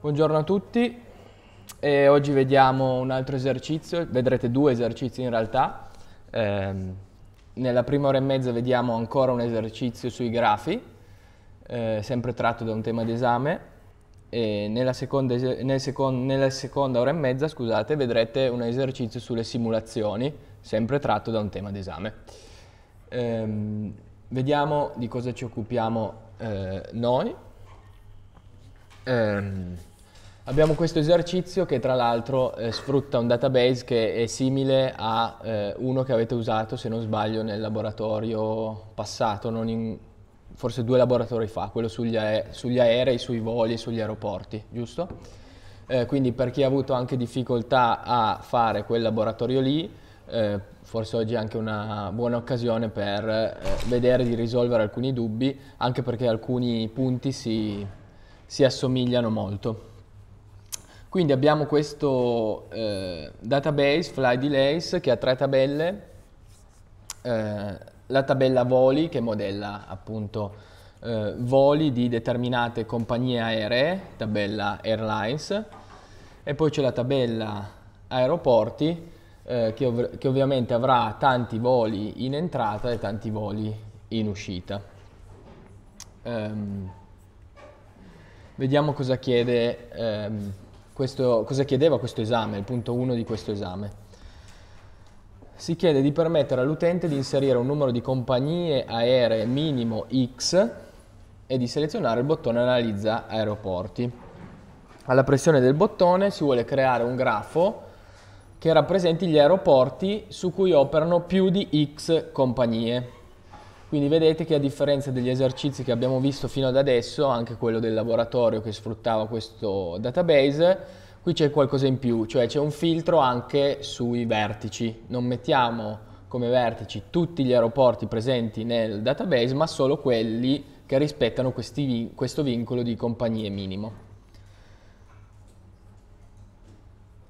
Buongiorno a tutti e oggi vediamo un altro esercizio, vedrete due esercizi in realtà. Eh, nella prima ora e mezza vediamo ancora un esercizio sui grafi, eh, sempre tratto da un tema d'esame. E nella seconda, nel second, nella seconda ora e mezza scusate, vedrete un esercizio sulle simulazioni, sempre tratto da un tema d'esame. Eh, vediamo di cosa ci occupiamo eh, noi ehm, abbiamo questo esercizio che tra l'altro eh, sfrutta un database che è simile a eh, uno che avete usato, se non sbaglio, nel laboratorio passato, in, forse due laboratori fa, quello sugli, ae sugli aerei, sui voli e sugli aeroporti, giusto? Eh, quindi per chi ha avuto anche difficoltà a fare quel laboratorio lì, eh, forse oggi è anche una buona occasione per eh, vedere di risolvere alcuni dubbi, anche perché alcuni punti si, si assomigliano molto. Quindi abbiamo questo eh, database Fly Delays che ha tre tabelle, eh, la tabella voli che modella appunto eh, voli di determinate compagnie aeree, tabella airlines, e poi c'è la tabella aeroporti eh, che, ov che ovviamente avrà tanti voli in entrata e tanti voli in uscita. Um, Vediamo cosa, chiede, ehm, questo, cosa chiedeva questo esame, il punto 1 di questo esame. Si chiede di permettere all'utente di inserire un numero di compagnie aeree minimo X e di selezionare il bottone analizza aeroporti. Alla pressione del bottone si vuole creare un grafo che rappresenti gli aeroporti su cui operano più di X compagnie. Quindi vedete che a differenza degli esercizi che abbiamo visto fino ad adesso, anche quello del laboratorio che sfruttava questo database, qui c'è qualcosa in più, cioè c'è un filtro anche sui vertici. Non mettiamo come vertici tutti gli aeroporti presenti nel database, ma solo quelli che rispettano questi, questo vincolo di compagnie minimo.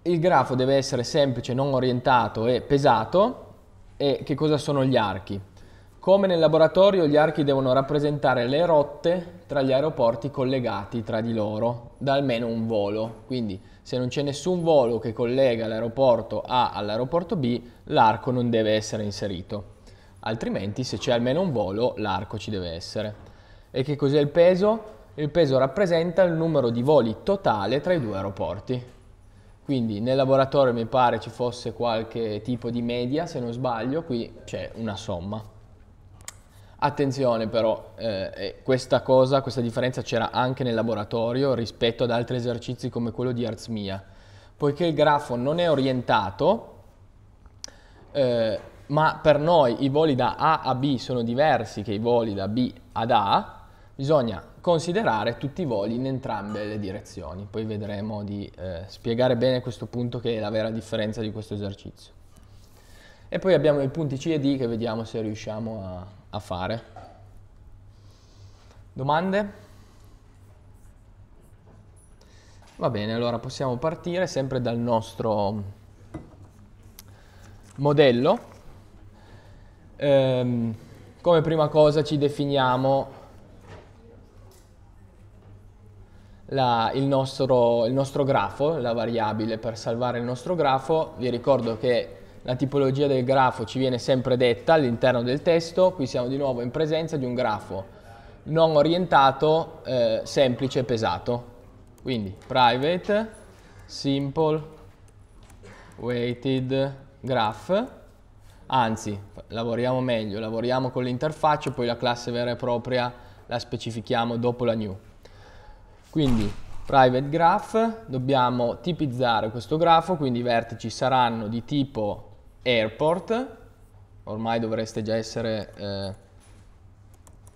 Il grafo deve essere semplice, non orientato e pesato. E che cosa sono gli archi? Come nel laboratorio, gli archi devono rappresentare le rotte tra gli aeroporti collegati tra di loro da almeno un volo. Quindi se non c'è nessun volo che collega l'aeroporto A all'aeroporto B, l'arco non deve essere inserito. Altrimenti se c'è almeno un volo, l'arco ci deve essere. E che cos'è il peso? Il peso rappresenta il numero di voli totale tra i due aeroporti. Quindi nel laboratorio mi pare ci fosse qualche tipo di media, se non sbaglio, qui c'è una somma. Attenzione però, eh, eh, questa cosa, questa differenza c'era anche nel laboratorio rispetto ad altri esercizi come quello di Arzmia, poiché il grafo non è orientato, eh, ma per noi i voli da A a B sono diversi che i voli da B ad A, bisogna considerare tutti i voli in entrambe le direzioni. Poi vedremo di eh, spiegare bene questo punto che è la vera differenza di questo esercizio. E poi abbiamo i punti C e D che vediamo se riusciamo a a fare. Domande? Va bene, allora possiamo partire sempre dal nostro modello. Ehm, come prima cosa ci definiamo La, il, nostro, il, nostro, grafo, la variabile per salvare il nostro grafo. Vi ricordo che la tipologia del grafo ci viene sempre detta all'interno del testo, qui siamo di nuovo in presenza di un grafo non orientato, eh, semplice e pesato. Quindi private, simple, weighted graph, anzi lavoriamo meglio, lavoriamo con l'interfaccia e poi la classe vera e propria la specifichiamo dopo la new. Quindi private graph, dobbiamo tipizzare questo grafo, quindi i vertici saranno di tipo airport, ormai dovreste già essere... Eh,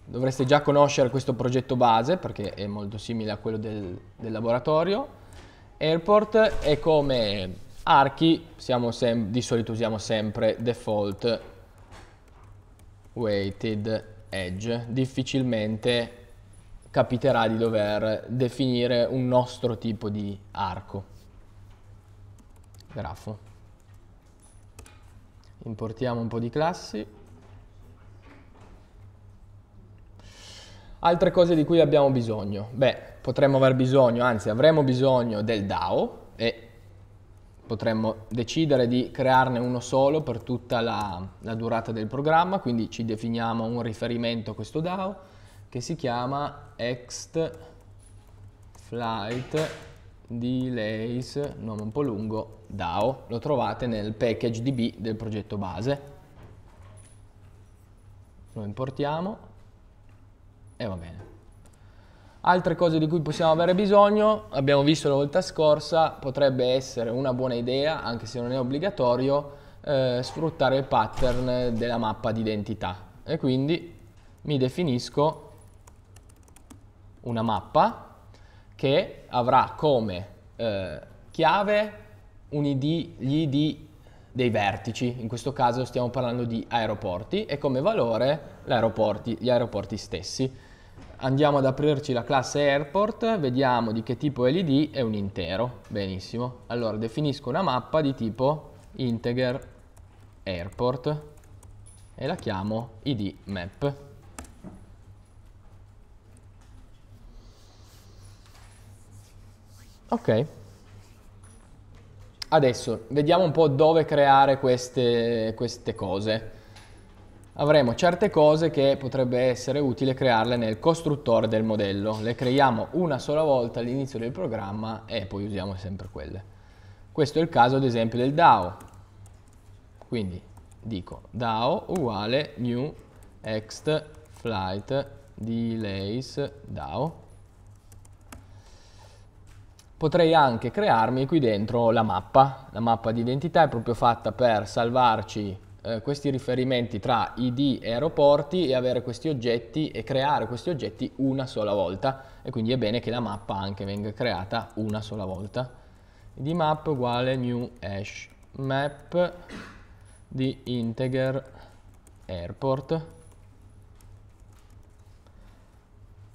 dovreste già conoscere questo progetto base perché è molto simile a quello del, del laboratorio. Airport e come archi di solito usiamo sempre default weighted edge. Difficilmente capiterà di dover definire un nostro tipo di arco. Grafo. Importiamo un po' di classi. Altre cose di cui abbiamo bisogno. Beh, potremmo aver bisogno, anzi avremo bisogno del DAO e potremmo decidere di crearne uno solo per tutta la, la durata del programma, quindi ci definiamo un riferimento a questo DAO che si chiama ext flight delays, nome un po' lungo, DAO, lo trovate nel package DB del progetto base. Lo importiamo e va bene. Altre cose di cui possiamo avere bisogno, abbiamo visto la volta scorsa, potrebbe essere una buona idea, anche se non è obbligatorio, eh, sfruttare il pattern della mappa d'identità. E quindi mi definisco una mappa che avrà come eh, chiave ID, gli ID dei vertici, in questo caso stiamo parlando di aeroporti, e come valore aeroporti, gli aeroporti stessi. Andiamo ad aprirci la classe airport, vediamo di che tipo è l'id, è un intero, benissimo. Allora definisco una mappa di tipo integer airport e la chiamo id map. Ok. Adesso vediamo un po' dove creare queste, queste cose. Avremo certe cose che potrebbe essere utile crearle nel costruttore del modello. Le creiamo una sola volta all'inizio del programma e poi usiamo sempre quelle. Questo è il caso ad esempio del DAO. Quindi dico DAO uguale new ext flight delays DAO potrei anche crearmi qui dentro la mappa. La mappa di identità è proprio fatta per salvarci eh, questi riferimenti tra ID e aeroporti e avere questi oggetti e creare questi oggetti una sola volta. E quindi è bene che la mappa anche venga creata una sola volta. ID map uguale new hash map di integer airport.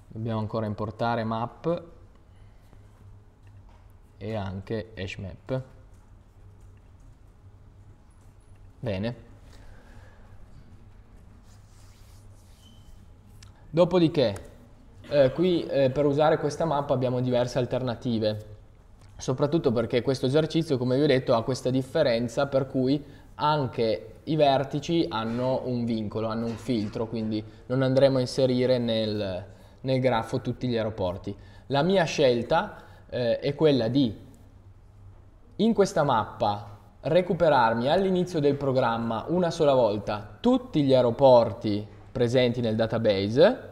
Dobbiamo ancora importare map e anche hash Bene. Dopodiché, eh, qui eh, per usare questa mappa abbiamo diverse alternative, soprattutto perché questo esercizio, come vi ho detto, ha questa differenza per cui anche i vertici hanno un vincolo, hanno un filtro, quindi non andremo a inserire nel, nel grafo tutti gli aeroporti. La mia scelta eh, è quella di in questa mappa recuperarmi all'inizio del programma una sola volta tutti gli aeroporti presenti nel database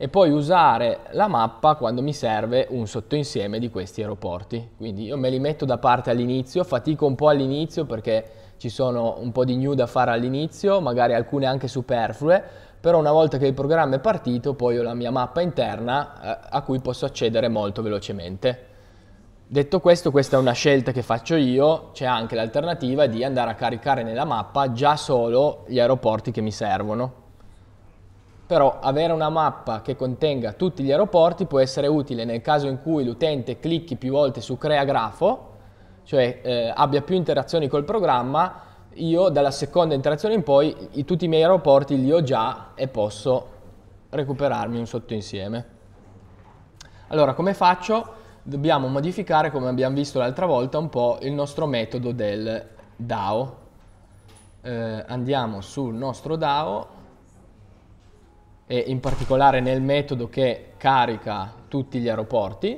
e poi usare la mappa quando mi serve un sottoinsieme di questi aeroporti. Quindi io me li metto da parte all'inizio, fatico un po' all'inizio perché ci sono un po' di new da fare all'inizio, magari alcune anche superflue, però una volta che il programma è partito poi ho la mia mappa interna eh, a cui posso accedere molto velocemente. Detto questo, questa è una scelta che faccio io, c'è anche l'alternativa di andare a caricare nella mappa già solo gli aeroporti che mi servono. Però avere una mappa che contenga tutti gli aeroporti può essere utile nel caso in cui l'utente clicchi più volte su crea grafo, cioè eh, abbia più interazioni col programma, io dalla seconda interazione in poi i, tutti i miei aeroporti li ho già e posso recuperarmi un sottoinsieme. Allora, come faccio? dobbiamo modificare, come abbiamo visto l'altra volta, un po' il nostro metodo del DAO. Eh, andiamo sul nostro DAO e in particolare nel metodo che carica tutti gli aeroporti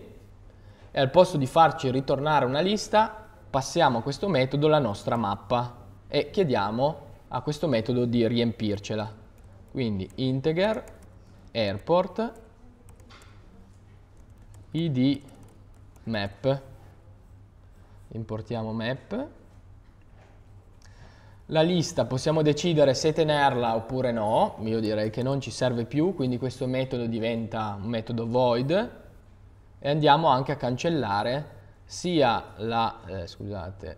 e al posto di farci ritornare una lista passiamo a questo metodo la nostra mappa e chiediamo a questo metodo di riempircela. Quindi integer airport id map, importiamo map, la lista possiamo decidere se tenerla oppure no, io direi che non ci serve più, quindi questo metodo diventa un metodo void e andiamo anche a cancellare sia la, eh, scusate,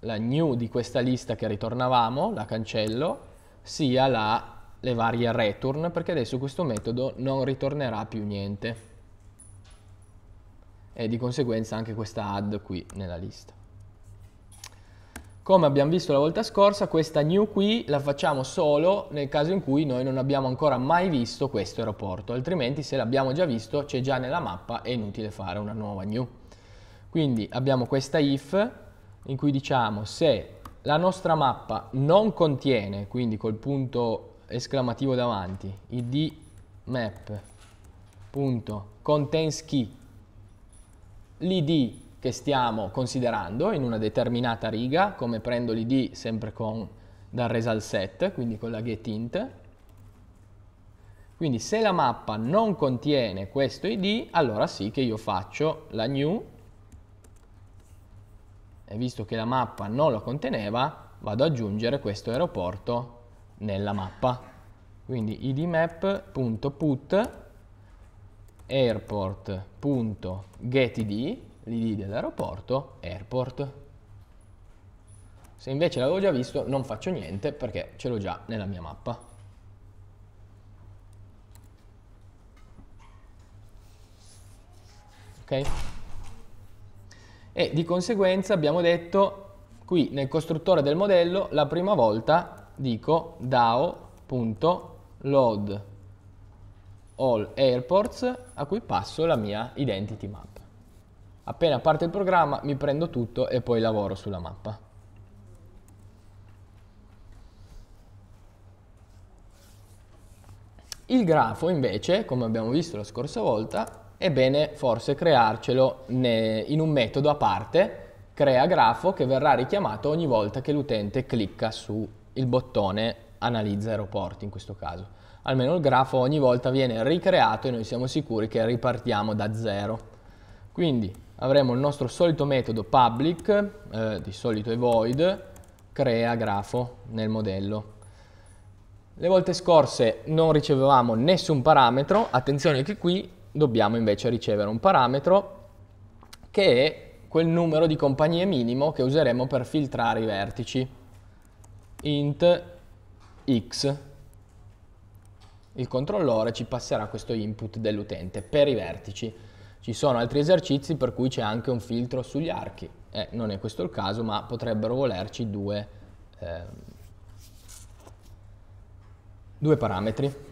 la new di questa lista che ritornavamo, la cancello, sia la, le varie return perché adesso questo metodo non ritornerà più niente e di conseguenza anche questa add qui nella lista. Come abbiamo visto la volta scorsa, questa new qui la facciamo solo nel caso in cui noi non abbiamo ancora mai visto questo aeroporto, altrimenti se l'abbiamo già visto c'è già nella mappa, è inutile fare una nuova new. Quindi abbiamo questa if in cui diciamo se la nostra mappa non contiene, quindi col punto esclamativo davanti, id map.containsKey l'id che stiamo considerando in una determinata riga, come prendo l'id sempre con dal result set, quindi con la getInt. Quindi se la mappa non contiene questo id, allora sì che io faccio la new e visto che la mappa non lo conteneva, vado ad aggiungere questo aeroporto nella mappa. Quindi idmap.put airport.getid, l'id dell'aeroporto, airport. Se invece l'avevo già visto non faccio niente perché ce l'ho già nella mia mappa. Ok? E di conseguenza abbiamo detto qui nel costruttore del modello la prima volta dico dao.load all airports a cui passo la mia identity map. Appena parte il programma mi prendo tutto e poi lavoro sulla mappa. Il grafo invece, come abbiamo visto la scorsa volta, è bene forse crearcelo in un metodo a parte, crea grafo che verrà richiamato ogni volta che l'utente clicca sul bottone analizza aeroporti in questo caso almeno il grafo ogni volta viene ricreato e noi siamo sicuri che ripartiamo da zero. Quindi avremo il nostro solito metodo public, eh, di solito è void, crea grafo nel modello. Le volte scorse non ricevevamo nessun parametro, attenzione che qui dobbiamo invece ricevere un parametro che è quel numero di compagnie minimo che useremo per filtrare i vertici int x il controllore ci passerà questo input dell'utente per i vertici. Ci sono altri esercizi per cui c'è anche un filtro sugli archi. Eh, non è questo il caso, ma potrebbero volerci due, eh, due parametri.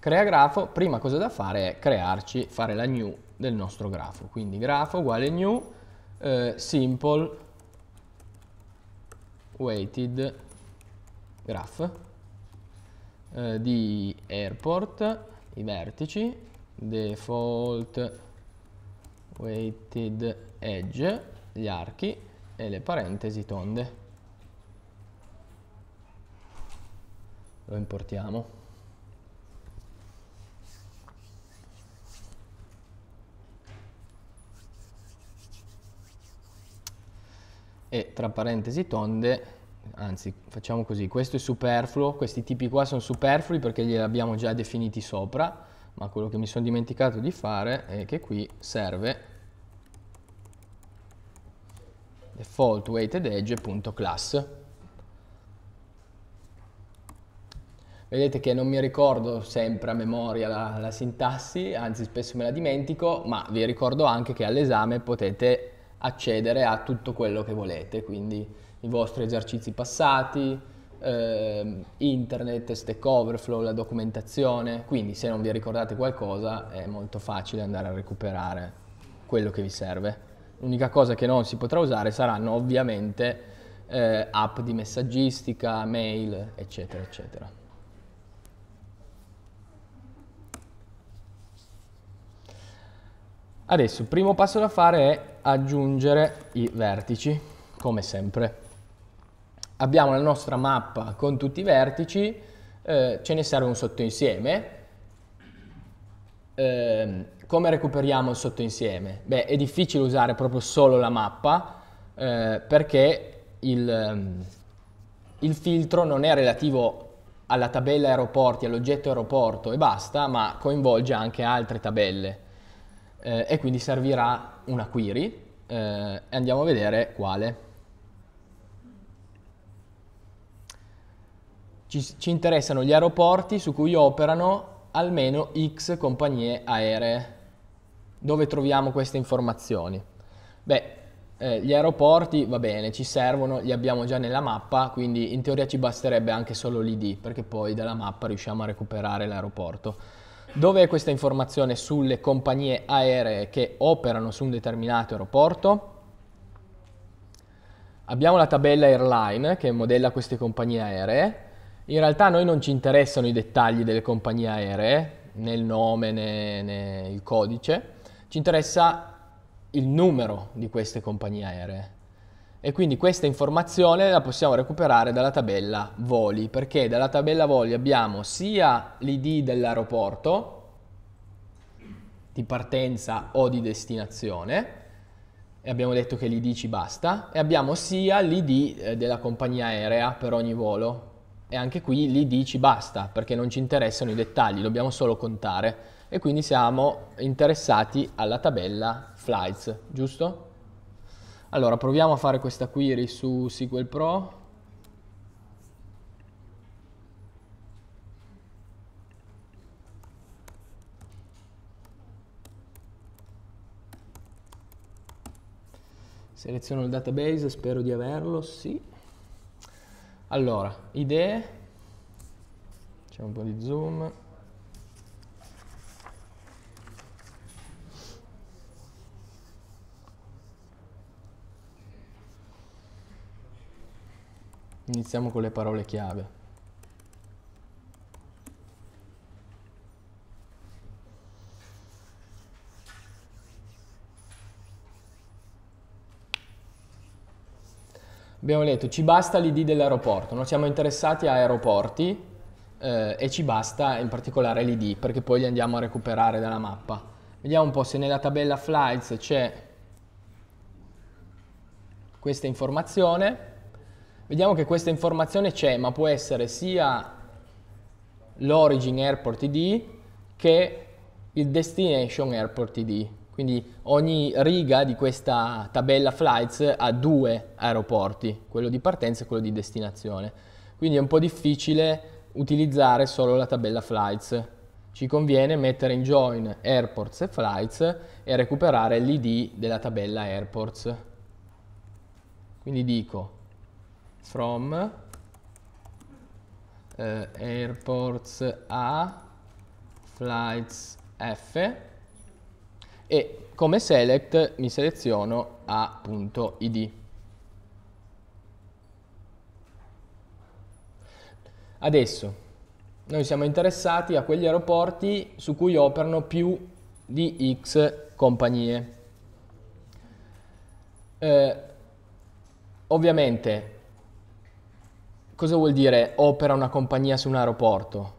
Crea grafo, prima cosa da fare è crearci, fare la new del nostro grafo. Quindi grafo uguale new, eh, simple weighted graph eh, di airport, i vertici, default weighted edge, gli archi e le parentesi tonde. Lo importiamo. e tra parentesi tonde anzi facciamo così, questo è superfluo, questi tipi qua sono superflui perché li abbiamo già definiti sopra, ma quello che mi sono dimenticato di fare è che qui serve default weighted edge.class. Vedete che non mi ricordo sempre a memoria la, la sintassi, anzi spesso me la dimentico, ma vi ricordo anche che all'esame potete accedere a tutto quello che volete, quindi i vostri esercizi passati, eh, internet, stack overflow, la documentazione, quindi se non vi ricordate qualcosa è molto facile andare a recuperare quello che vi serve. L'unica cosa che non si potrà usare saranno ovviamente eh, app di messaggistica, mail, eccetera, eccetera. Adesso il primo passo da fare è aggiungere i vertici, come sempre abbiamo la nostra mappa con tutti i vertici, eh, ce ne serve un sottoinsieme. Eh, come recuperiamo il sottoinsieme? Beh, è difficile usare proprio solo la mappa eh, perché il, ehm, il filtro non è relativo alla tabella aeroporti, all'oggetto aeroporto e basta, ma coinvolge anche altre tabelle eh, e quindi servirà una query eh, e andiamo a vedere quale. Ci, ci interessano gli aeroporti su cui operano almeno X compagnie aeree. Dove troviamo queste informazioni? Beh, eh, gli aeroporti va bene, ci servono, li abbiamo già nella mappa, quindi in teoria ci basterebbe anche solo l'ID, perché poi dalla mappa riusciamo a recuperare l'aeroporto. Dove è questa informazione sulle compagnie aeree che operano su un determinato aeroporto? Abbiamo la tabella airline che modella queste compagnie aeree in realtà a noi non ci interessano i dettagli delle compagnie aeree, né il nome né, né il codice, ci interessa il numero di queste compagnie aeree. E quindi questa informazione la possiamo recuperare dalla tabella voli, perché dalla tabella voli abbiamo sia l'ID dell'aeroporto, di partenza o di destinazione, e abbiamo detto che l'ID ci basta, e abbiamo sia l'ID eh, della compagnia aerea per ogni volo, e anche qui lì dici basta, perché non ci interessano i dettagli, dobbiamo solo contare. E quindi siamo interessati alla tabella flights, giusto? Allora, proviamo a fare questa query su SQL Pro. Seleziono il database, spero di averlo, sì. Allora, idee, facciamo un po' di zoom. Iniziamo con le parole chiave. Abbiamo letto, ci basta l'ID dell'aeroporto, non siamo interessati a aeroporti eh, e ci basta in particolare l'ID perché poi li andiamo a recuperare dalla mappa. Vediamo un po' se nella tabella flights c'è questa informazione. Vediamo che questa informazione c'è, ma può essere sia l'origin airport ID che il destination airport ID. Quindi ogni riga di questa tabella flights ha due aeroporti, quello di partenza e quello di destinazione. Quindi è un po' difficile utilizzare solo la tabella flights. Ci conviene mettere in join airports e flights e recuperare l'id della tabella airports. Quindi dico from eh, airports a flights f e come select mi seleziono a.id. Adesso noi siamo interessati a quegli aeroporti su cui operano più di X compagnie. Eh, ovviamente, cosa vuol dire opera una compagnia su un aeroporto?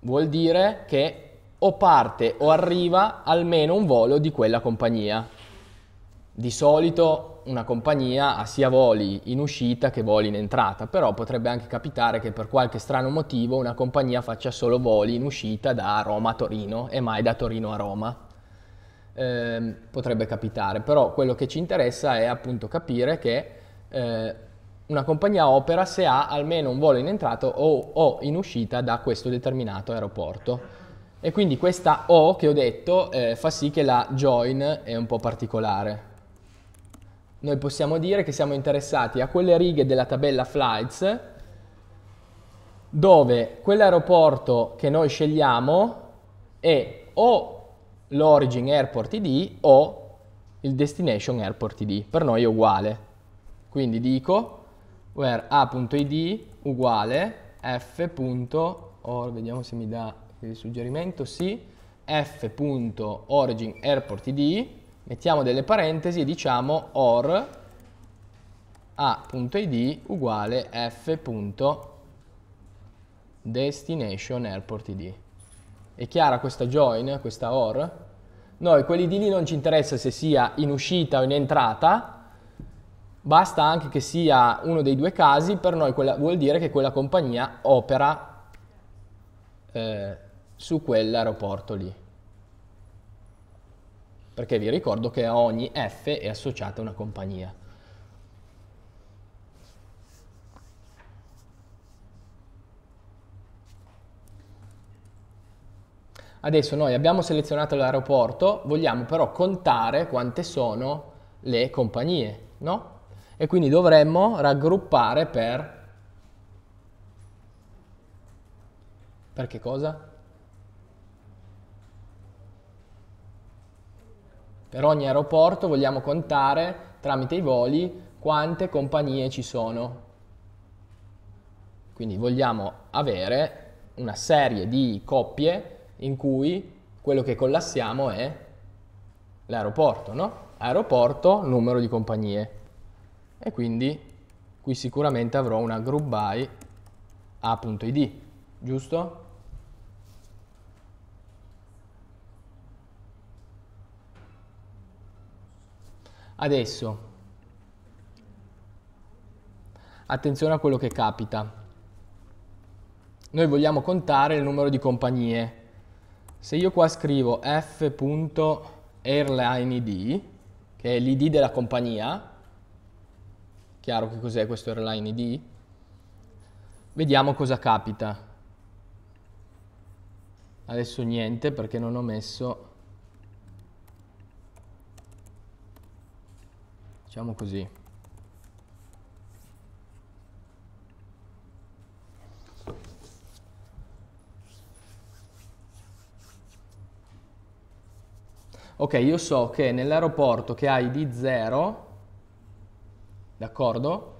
Vuol dire che o parte o arriva almeno un volo di quella compagnia. Di solito una compagnia ha sia voli in uscita che voli in entrata, però potrebbe anche capitare che per qualche strano motivo una compagnia faccia solo voli in uscita da Roma a Torino e mai da Torino a Roma. Eh, potrebbe capitare, però quello che ci interessa è appunto capire che eh, una compagnia opera se ha almeno un volo in entrata o, o in uscita da questo determinato aeroporto. E quindi questa O che ho detto eh, fa sì che la join è un po' particolare. Noi possiamo dire che siamo interessati a quelle righe della tabella flights dove quell'aeroporto che noi scegliamo è o l'origin airport ID o il destination airport ID. Per noi è uguale. Quindi dico where a.id uguale f.or, vediamo se mi dà il suggerimento sì, f.origin airport id, mettiamo delle parentesi e diciamo or a.id uguale f.destination airport id. È chiara questa join, questa or? Noi quelli di lì non ci interessa se sia in uscita o in entrata, Basta anche che sia uno dei due casi, per noi quella, vuol dire che quella compagnia opera eh, su quell'aeroporto lì. Perché vi ricordo che a ogni F è associata una compagnia. Adesso noi abbiamo selezionato l'aeroporto, vogliamo però contare quante sono le compagnie, no? E quindi dovremmo raggruppare per... Per che cosa? Per ogni aeroporto vogliamo contare tramite i voli quante compagnie ci sono. Quindi vogliamo avere una serie di coppie in cui quello che collassiamo è l'aeroporto, no? Aeroporto, numero di compagnie. E quindi qui sicuramente avrò una group by a.id, giusto? Adesso, attenzione a quello che capita. Noi vogliamo contare il numero di compagnie. Se io qua scrivo f.airlineid, che è l'id della compagnia, chiaro che cos'è questo airlineid, Vediamo cosa capita. Adesso niente perché non ho messo Facciamo così. Ok, io so che nell'aeroporto che ha ID 0, d'accordo,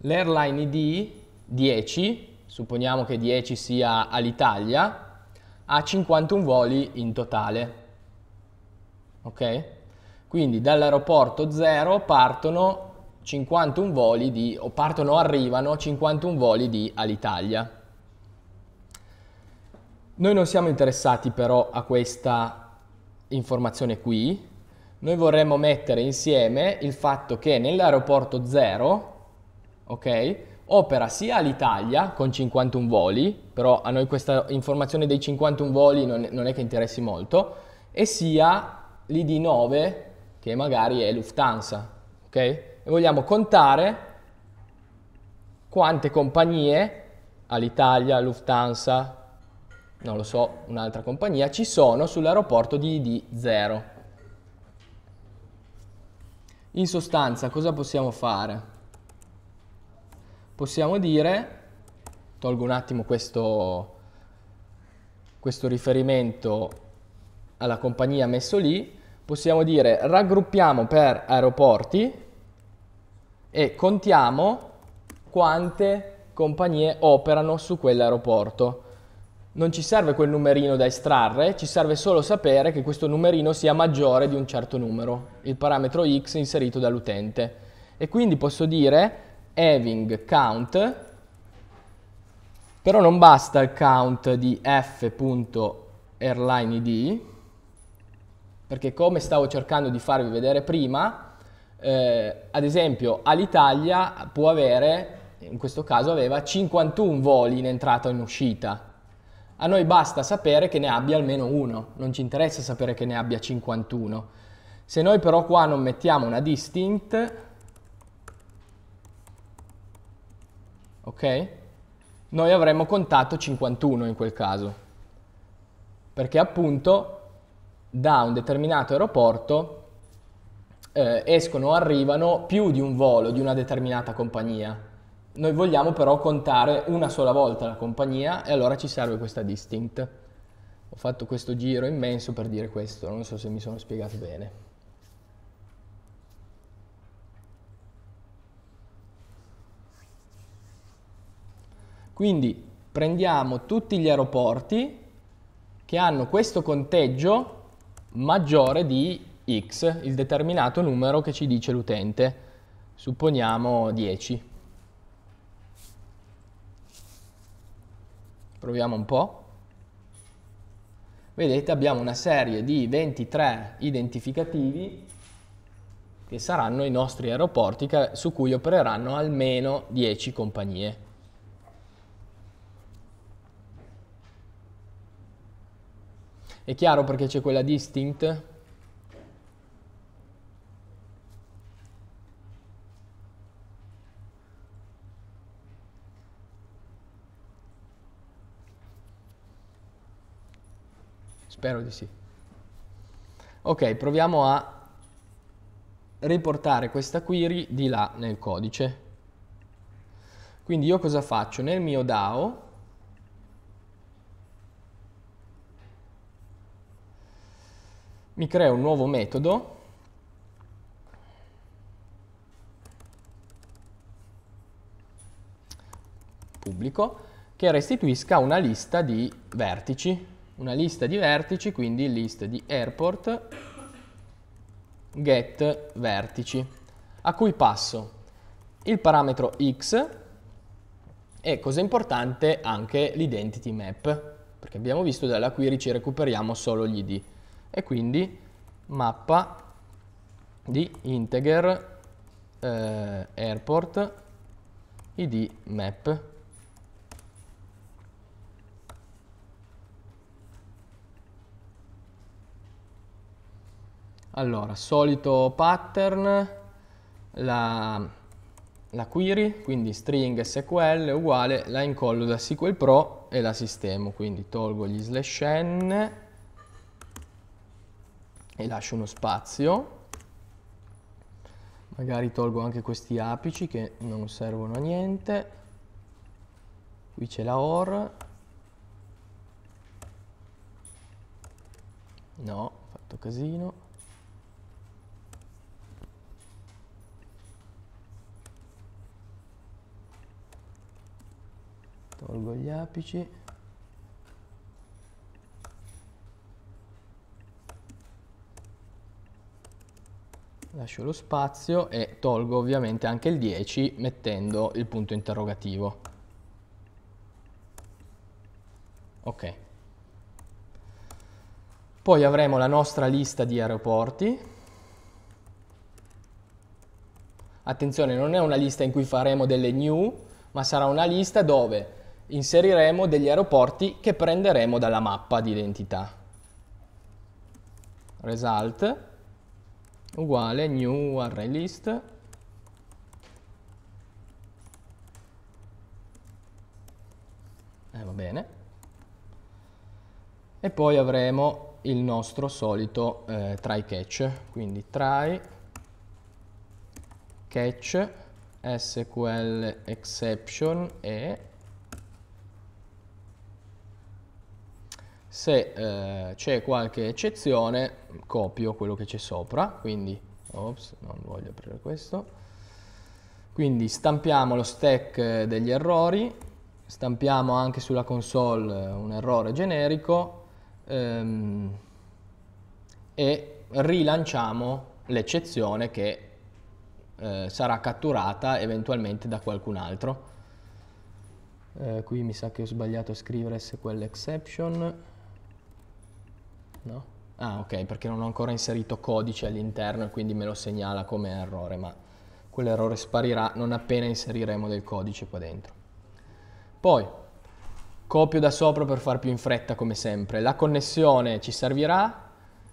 l'airline ID 10, supponiamo che 10 sia all'Italia, ha 51 voli in totale. Ok? Quindi dall'aeroporto 0 partono 51 voli di, o partono arrivano 51 voli di Alitalia. Noi non siamo interessati però a questa informazione qui, noi vorremmo mettere insieme il fatto che nell'aeroporto 0, ok, opera sia l'Italia con 51 voli, però a noi questa informazione dei 51 voli non, non è che interessi molto, e sia l'ID9 che magari è Lufthansa, ok? E vogliamo contare quante compagnie, all'Italia, Lufthansa, non lo so, un'altra compagnia, ci sono sull'aeroporto di ID0. In sostanza cosa possiamo fare? Possiamo dire, tolgo un attimo questo, questo riferimento alla compagnia messo lì, possiamo dire raggruppiamo per aeroporti e contiamo quante compagnie operano su quell'aeroporto. Non ci serve quel numerino da estrarre, ci serve solo sapere che questo numerino sia maggiore di un certo numero, il parametro x inserito dall'utente. E quindi posso dire having count, però non basta il count di f.airlineid, perché come stavo cercando di farvi vedere prima, eh, ad esempio Alitalia può avere, in questo caso aveva 51 voli in entrata e in uscita. A noi basta sapere che ne abbia almeno uno, non ci interessa sapere che ne abbia 51. Se noi però qua non mettiamo una distinct, ok? Noi avremmo contato 51 in quel caso, perché appunto da un determinato aeroporto eh, escono o arrivano più di un volo di una determinata compagnia. Noi vogliamo però contare una sola volta la compagnia e allora ci serve questa distinct. Ho fatto questo giro immenso per dire questo, non so se mi sono spiegato bene. Quindi prendiamo tutti gli aeroporti che hanno questo conteggio maggiore di x, il determinato numero che ci dice l'utente, supponiamo 10. Proviamo un po'. Vedete abbiamo una serie di 23 identificativi che saranno i nostri aeroporti su cui opereranno almeno 10 compagnie. È chiaro perché c'è quella distinct? Spero di sì. Ok, proviamo a riportare questa query di là nel codice. Quindi io cosa faccio? Nel mio DAO mi creo un nuovo metodo pubblico che restituisca una lista di vertici, una lista di vertici, quindi list di airport get vertici, a cui passo il parametro x e, cosa importante, anche l'identity map, perché abbiamo visto dalla query ci recuperiamo solo gli id e quindi mappa di integer eh, airport id map Allora, solito pattern, la, la, query, quindi string SQL uguale, la incollo da SQL Pro e la sistemo, quindi tolgo gli slash n e lascio uno spazio magari tolgo anche questi apici che non servono a niente qui c'è la OR no, ho fatto casino tolgo gli apici lascio lo spazio e tolgo ovviamente anche il 10 mettendo il punto interrogativo. Ok. Poi avremo la nostra lista di aeroporti. Attenzione, non è una lista in cui faremo delle new, ma sarà una lista dove inseriremo degli aeroporti che prenderemo dalla mappa di identità. Result uguale new array list eh, va bene e poi avremo il nostro solito eh, try catch quindi try catch sql exception e se eh, c'è qualche eccezione copio quello che c'è sopra, quindi ops, non voglio aprire questo. Quindi stampiamo lo stack eh, degli errori, stampiamo anche sulla console eh, un errore generico ehm, e rilanciamo l'eccezione che eh, sarà catturata eventualmente da qualcun altro. Eh, qui mi sa che ho sbagliato a scrivere SQL exception no? Ah ok, perché non ho ancora inserito codice all'interno e quindi me lo segnala come errore, ma quell'errore sparirà non appena inseriremo del codice qua dentro. Poi, copio da sopra per far più in fretta come sempre, la connessione ci servirà,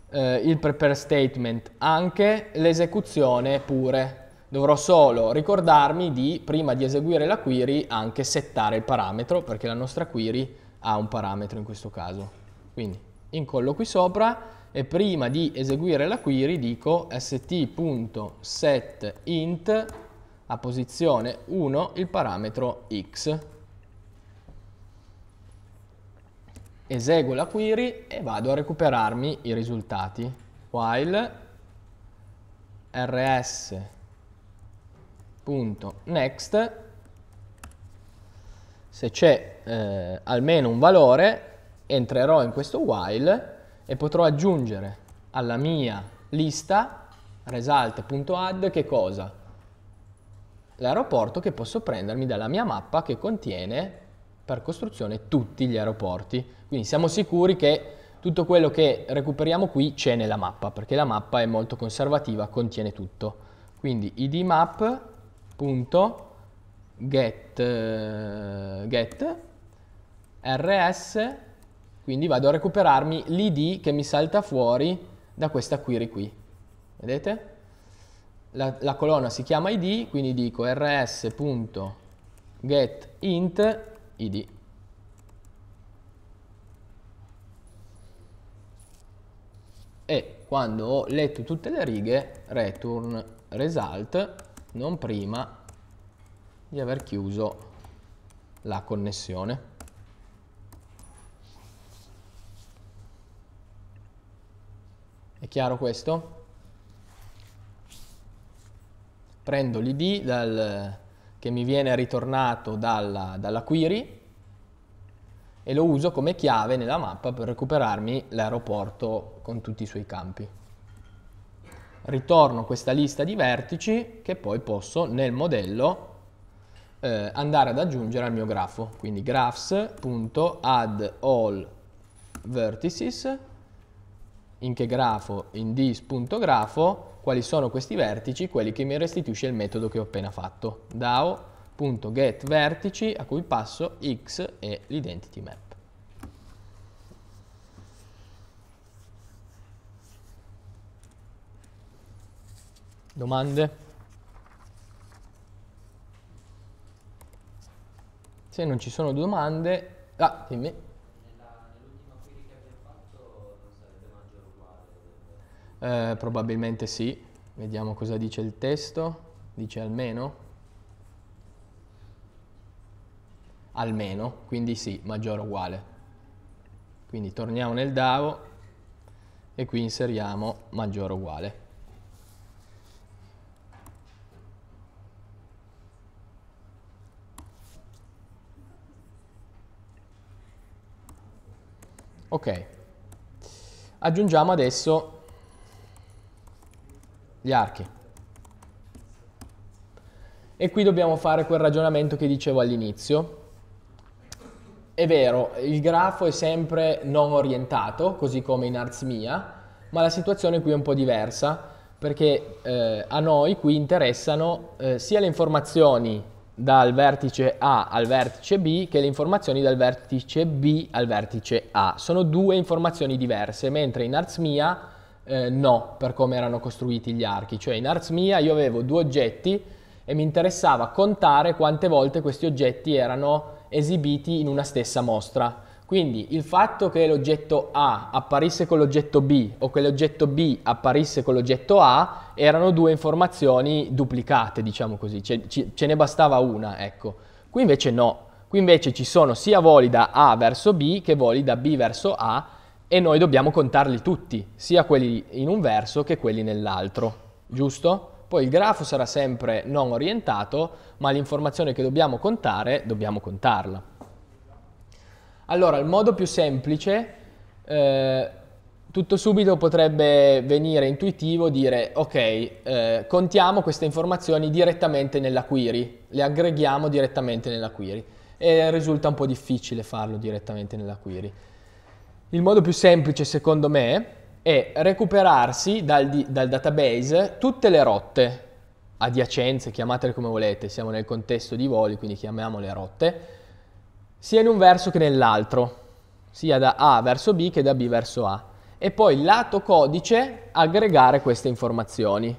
eh, il prepare statement anche, l'esecuzione pure. Dovrò solo ricordarmi di, prima di eseguire la query, anche settare il parametro, perché la nostra query ha un parametro in questo caso. Quindi incollo qui sopra e prima di eseguire la query dico st.setInt a posizione 1 il parametro x. Eseguo la query e vado a recuperarmi i risultati. While rs.next se c'è eh, almeno un valore entrerò in questo while e potrò aggiungere alla mia lista result.add che cosa? L'aeroporto che posso prendermi dalla mia mappa che contiene per costruzione tutti gli aeroporti. Quindi siamo sicuri che tutto quello che recuperiamo qui c'è nella mappa, perché la mappa è molto conservativa, contiene tutto. Quindi idmap.get get, eh, rs quindi vado a recuperarmi l'id che mi salta fuori da questa query qui. Vedete? La, la colonna si chiama id, quindi dico rs.getInt id. E quando ho letto tutte le righe, return result, non prima di aver chiuso la connessione. È chiaro questo? Prendo l'id dal, che mi viene ritornato dalla, dalla query e lo uso come chiave nella mappa per recuperarmi l'aeroporto con tutti i suoi campi. Ritorno questa lista di vertici che poi posso nel modello eh, andare ad aggiungere al mio grafo. Quindi graphs.addAllVertices in che grafo, in dis.grafo, quali sono questi vertici, quelli che mi restituisce il metodo che ho appena fatto, dao.getVertici a cui passo x e l'identity map. Domande? Se non ci sono domande... Ah, dimmi. Eh, probabilmente sì. Vediamo cosa dice il testo. Dice almeno. Almeno, quindi sì, maggiore o uguale. Quindi torniamo nel DAO e qui inseriamo maggiore o uguale. Ok, aggiungiamo adesso gli archi. E qui dobbiamo fare quel ragionamento che dicevo all'inizio. È vero, il grafo è sempre non orientato, così come in Arzmia, ma la situazione qui è un po' diversa, perché eh, a noi qui interessano eh, sia le informazioni dal vertice A al vertice B che le informazioni dal vertice B al vertice A. Sono due informazioni diverse, mentre in Arzmia eh, no, per come erano costruiti gli archi. Cioè in Arts Mia io avevo due oggetti e mi interessava contare quante volte questi oggetti erano esibiti in una stessa mostra. Quindi il fatto che l'oggetto A apparisse con l'oggetto B o che l'oggetto B apparisse con l'oggetto A erano due informazioni duplicate, diciamo così, ce, ce, ce ne bastava una, ecco. Qui invece no, qui invece ci sono sia voli da A verso B che voli da B verso A e noi dobbiamo contarli tutti, sia quelli in un verso che quelli nell'altro, giusto? Poi il grafo sarà sempre non orientato, ma l'informazione che dobbiamo contare, dobbiamo contarla. Allora, il modo più semplice, eh, tutto subito potrebbe venire intuitivo dire, ok, eh, contiamo queste informazioni direttamente nella query, le aggreghiamo direttamente nella query. E risulta un po' difficile farlo direttamente nella query. Il modo più semplice secondo me è recuperarsi dal, dal database tutte le rotte adiacenze, chiamatele come volete, siamo nel contesto di voli, quindi chiamiamole rotte, sia in un verso che nell'altro, sia da A verso B che da B verso A. E poi lato codice aggregare queste informazioni.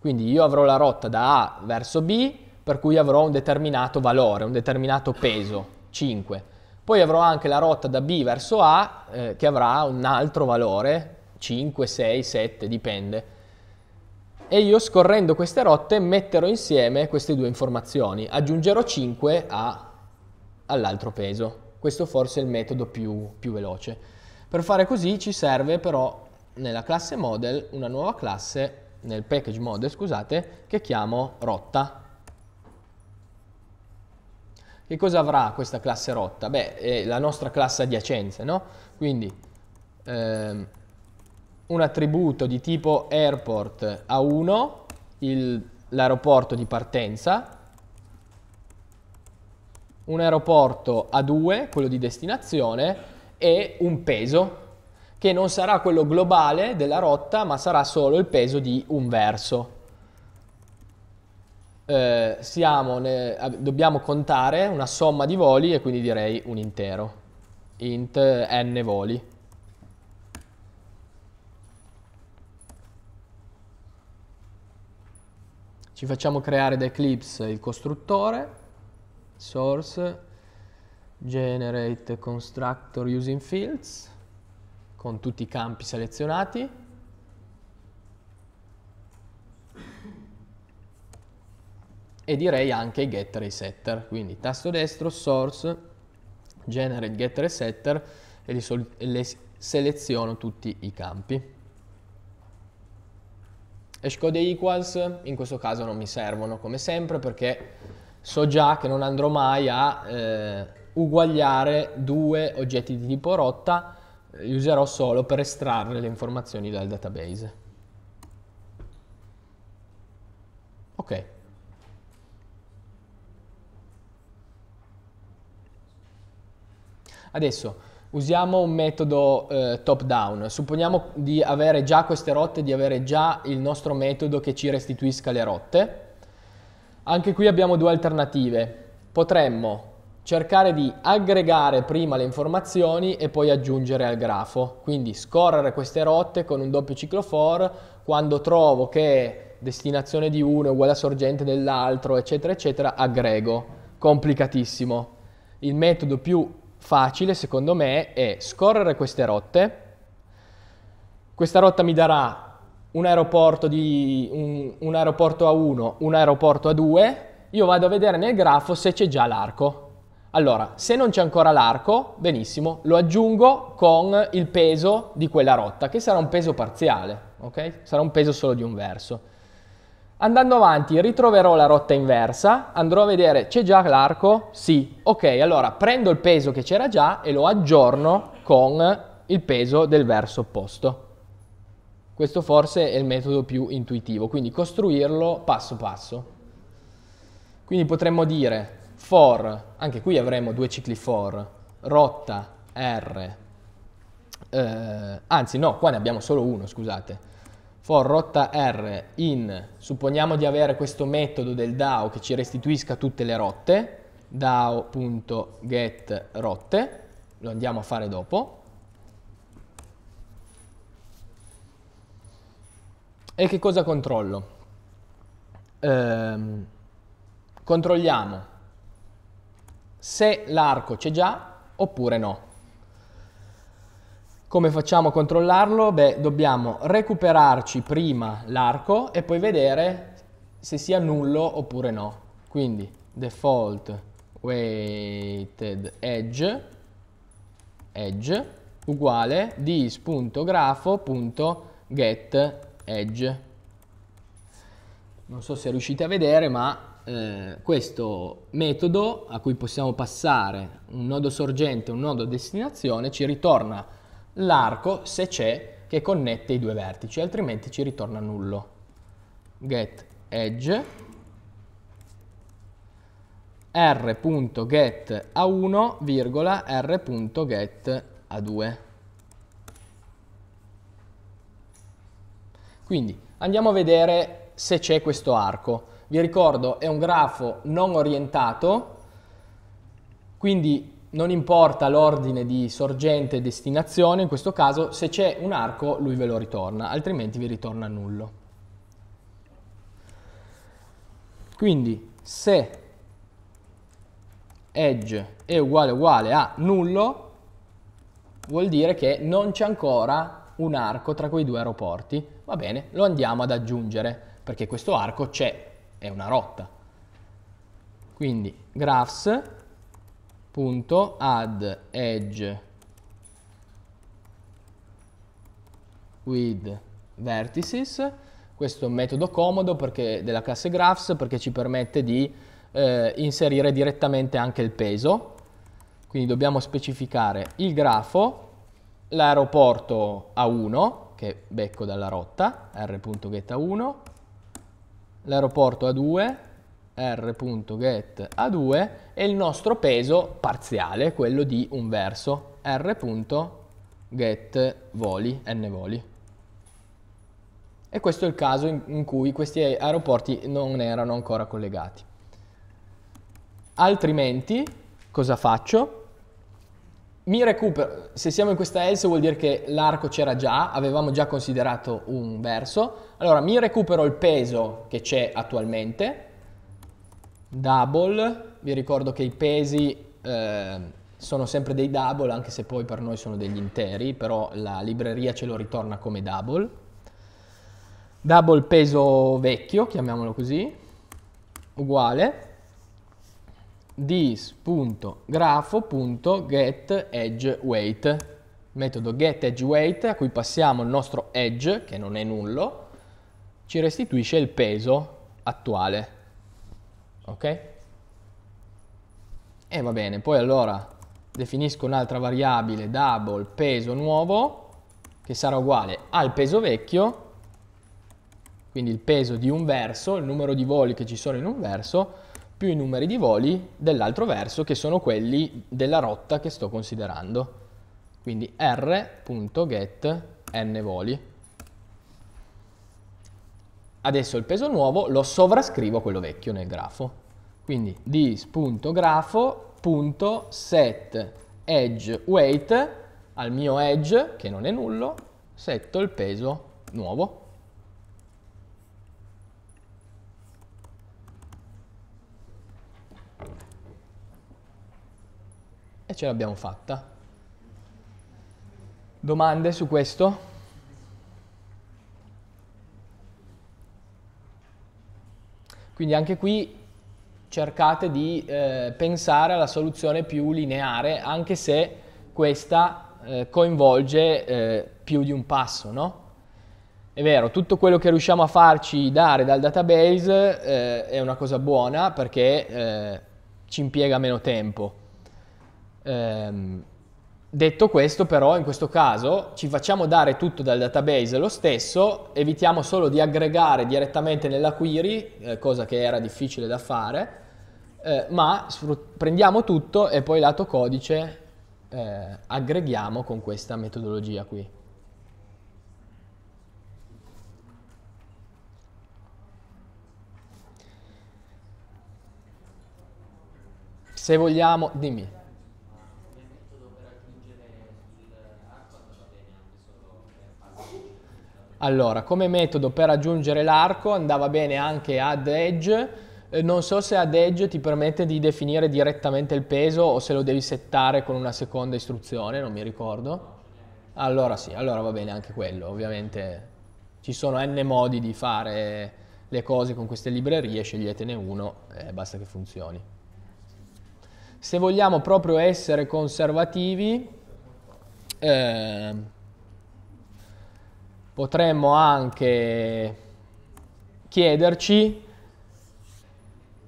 Quindi io avrò la rotta da A verso B, per cui avrò un determinato valore, un determinato peso, 5 poi avrò anche la rotta da B verso A eh, che avrà un altro valore, 5, 6, 7, dipende. E io scorrendo queste rotte metterò insieme queste due informazioni, aggiungerò 5 all'altro peso. Questo forse è il metodo più, più veloce. Per fare così ci serve però nella classe model una nuova classe, nel package model scusate, che chiamo rotta che cosa avrà questa classe rotta? Beh, è la nostra classe adiacenze, no? Quindi ehm, un attributo di tipo airport A1, l'aeroporto di partenza, un aeroporto A2, quello di destinazione, e un peso, che non sarà quello globale della rotta, ma sarà solo il peso di un verso eh, ne, dobbiamo contare una somma di voli e quindi direi un intero, int n voli. Ci facciamo creare da Eclipse il costruttore, source, generate constructor using fields, con tutti i campi selezionati, e direi anche getter e setter, quindi tasto destro, source, generate getter e setter e le seleziono tutti i campi. Hashcode equals in questo caso non mi servono come sempre perché so già che non andrò mai a eh, uguagliare due oggetti di tipo rotta, eh, li userò solo per estrarre le informazioni dal database. Ok, Adesso usiamo un metodo eh, top down, supponiamo di avere già queste rotte, di avere già il nostro metodo che ci restituisca le rotte. Anche qui abbiamo due alternative, potremmo cercare di aggregare prima le informazioni e poi aggiungere al grafo, quindi scorrere queste rotte con un doppio ciclo for quando trovo che destinazione di uno è uguale a sorgente dell'altro, eccetera, eccetera, aggrego. Complicatissimo. Il metodo più facile, secondo me, è scorrere queste rotte. Questa rotta mi darà un aeroporto, di, un, un aeroporto, a 1, un aeroporto a 2, io vado a vedere nel grafo se c'è già l'arco. Allora, se non c'è ancora l'arco, benissimo, lo aggiungo con il peso di quella rotta, che sarà un peso parziale, ok? Sarà un peso solo di un verso. Andando avanti ritroverò la rotta inversa, andrò a vedere c'è già l'arco? Sì. Ok, allora prendo il peso che c'era già e lo aggiorno con il peso del verso opposto. Questo forse è il metodo più intuitivo, quindi costruirlo passo passo. Quindi potremmo dire for, anche qui avremo due cicli for, rotta R, eh, anzi no, qua ne abbiamo solo uno, scusate, for rotta R in, supponiamo di avere questo metodo del DAO che ci restituisca tutte le rotte, DAO.getRotte, lo andiamo a fare dopo, E che cosa controllo? Ehm, controlliamo se l'arco c'è già oppure no. Come facciamo a controllarlo? Beh, dobbiamo recuperarci prima l'arco e poi vedere se sia nullo oppure no. Quindi default weighted edge, edge uguale dis.grafo.get edge. Non so se riuscite a vedere, ma eh, questo metodo a cui possiamo passare un nodo sorgente e un nodo destinazione ci ritorna l'arco, se c'è, che connette i due vertici, altrimenti ci ritorna nullo. Get edge r.get a1, virgola r.get a2. Quindi andiamo a vedere se c'è questo arco. Vi ricordo è un grafo non orientato, quindi non importa l'ordine di sorgente e destinazione, in questo caso se c'è un arco lui ve lo ritorna, altrimenti vi ritorna nullo. Quindi se edge è uguale uguale a nullo, vuol dire che non c'è ancora un arco tra quei due aeroporti. Va bene, lo andiamo ad aggiungere, perché questo arco c'è, è una rotta. Quindi graphs punto add edge with vertices questo è un metodo comodo perché, della classe graphs perché ci permette di eh, inserire direttamente anche il peso quindi dobbiamo specificare il grafo l'aeroporto A1 che becco dalla rotta r.geta1 l'aeroporto A2 r.get a2 e il nostro peso parziale, quello di un verso, r.get voli, n voli. E questo è il caso in, in cui questi aeroporti non erano ancora collegati. Altrimenti, cosa faccio? Mi recupero, se siamo in questa else vuol dire che l'arco c'era già, avevamo già considerato un verso, allora mi recupero il peso che c'è attualmente, double, vi ricordo che i pesi eh, sono sempre dei double, anche se poi per noi sono degli interi, però la libreria ce lo ritorna come double. Double peso vecchio, chiamiamolo così, uguale dis.grafo.getEdgeWeight, metodo getEdgeWeight a cui passiamo il nostro edge che non è nullo ci restituisce il peso attuale ok? E va bene, poi allora definisco un'altra variabile double peso nuovo che sarà uguale al peso vecchio, quindi il peso di un verso, il numero di voli che ci sono in un verso, più i numeri di voli dell'altro verso che sono quelli della rotta che sto considerando. Quindi r.get voli. Adesso il peso nuovo lo sovrascrivo a quello vecchio nel grafo. Quindi dis.grafo.set edge weight al mio edge, che non è nullo, setto il peso nuovo. E ce l'abbiamo fatta. Domande su questo? Quindi anche qui cercate di eh, pensare alla soluzione più lineare, anche se questa eh, coinvolge eh, più di un passo, no? È vero, tutto quello che riusciamo a farci dare dal database eh, è una cosa buona perché eh, ci impiega meno tempo. Ehm, Detto questo però in questo caso ci facciamo dare tutto dal database lo stesso, evitiamo solo di aggregare direttamente nella query, eh, cosa che era difficile da fare, eh, ma prendiamo tutto e poi lato codice eh, aggreghiamo con questa metodologia qui. Se vogliamo, dimmi. Allora, come metodo per aggiungere l'arco andava bene anche ad edge, eh, non so se ad edge ti permette di definire direttamente il peso o se lo devi settare con una seconda istruzione, non mi ricordo. Allora sì, allora va bene anche quello, ovviamente ci sono n modi di fare le cose con queste librerie, sceglietene uno e basta che funzioni. Se vogliamo proprio essere conservativi, eh, potremmo anche chiederci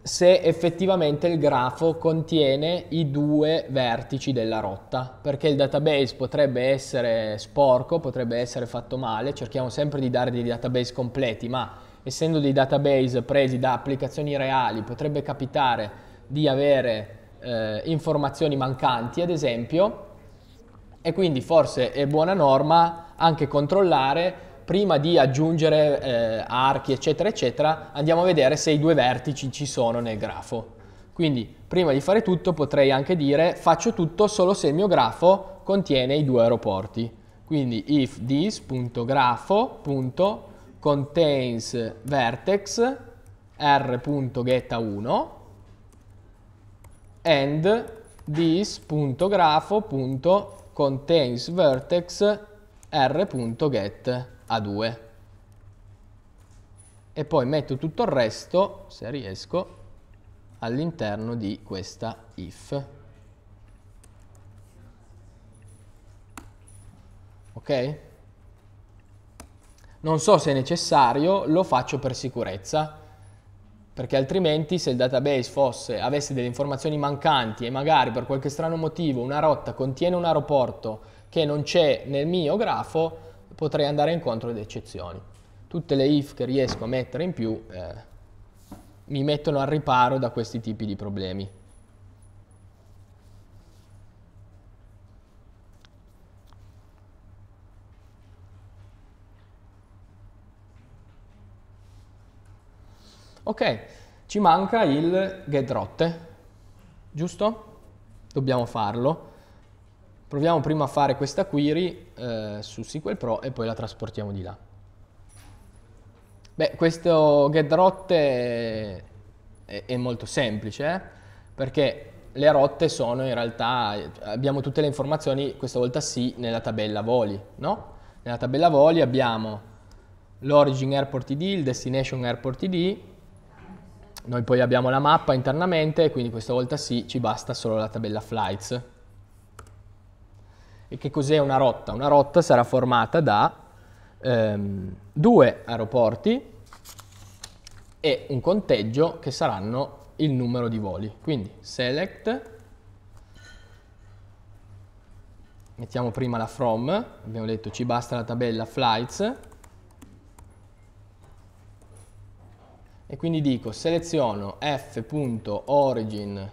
se effettivamente il grafo contiene i due vertici della rotta, perché il database potrebbe essere sporco, potrebbe essere fatto male, cerchiamo sempre di dare dei database completi, ma essendo dei database presi da applicazioni reali potrebbe capitare di avere eh, informazioni mancanti, ad esempio, e quindi forse è buona norma anche controllare prima di aggiungere eh, archi eccetera eccetera andiamo a vedere se i due vertici ci sono nel grafo. Quindi prima di fare tutto potrei anche dire faccio tutto solo se il mio grafo contiene i due aeroporti. Quindi if this.grafo.contains vertex r.geta1 and this.grafo.contains vertex r.get a2 e poi metto tutto il resto, se riesco, all'interno di questa if. Ok? Non so se è necessario, lo faccio per sicurezza, perché altrimenti se il database fosse, avesse delle informazioni mancanti e magari per qualche strano motivo una rotta contiene un aeroporto che non c'è nel mio grafo, potrei andare incontro ad eccezioni. Tutte le if che riesco a mettere in più eh, mi mettono al riparo da questi tipi di problemi. Ok, ci manca il getRotte, giusto? Dobbiamo farlo. Proviamo prima a fare questa query eh, su SQL Pro e poi la trasportiamo di là. Beh, questo get rotte è, è molto semplice, eh? perché le rotte sono in realtà, abbiamo tutte le informazioni, questa volta sì, nella tabella voli, no? Nella tabella voli abbiamo l'origin airport ID, il destination airport ID, noi poi abbiamo la mappa internamente, quindi questa volta sì, ci basta solo la tabella flights, e che cos'è una rotta? Una rotta sarà formata da ehm, due aeroporti e un conteggio che saranno il numero di voli. Quindi select, mettiamo prima la from, abbiamo detto ci basta la tabella flights, e quindi dico seleziono f.origin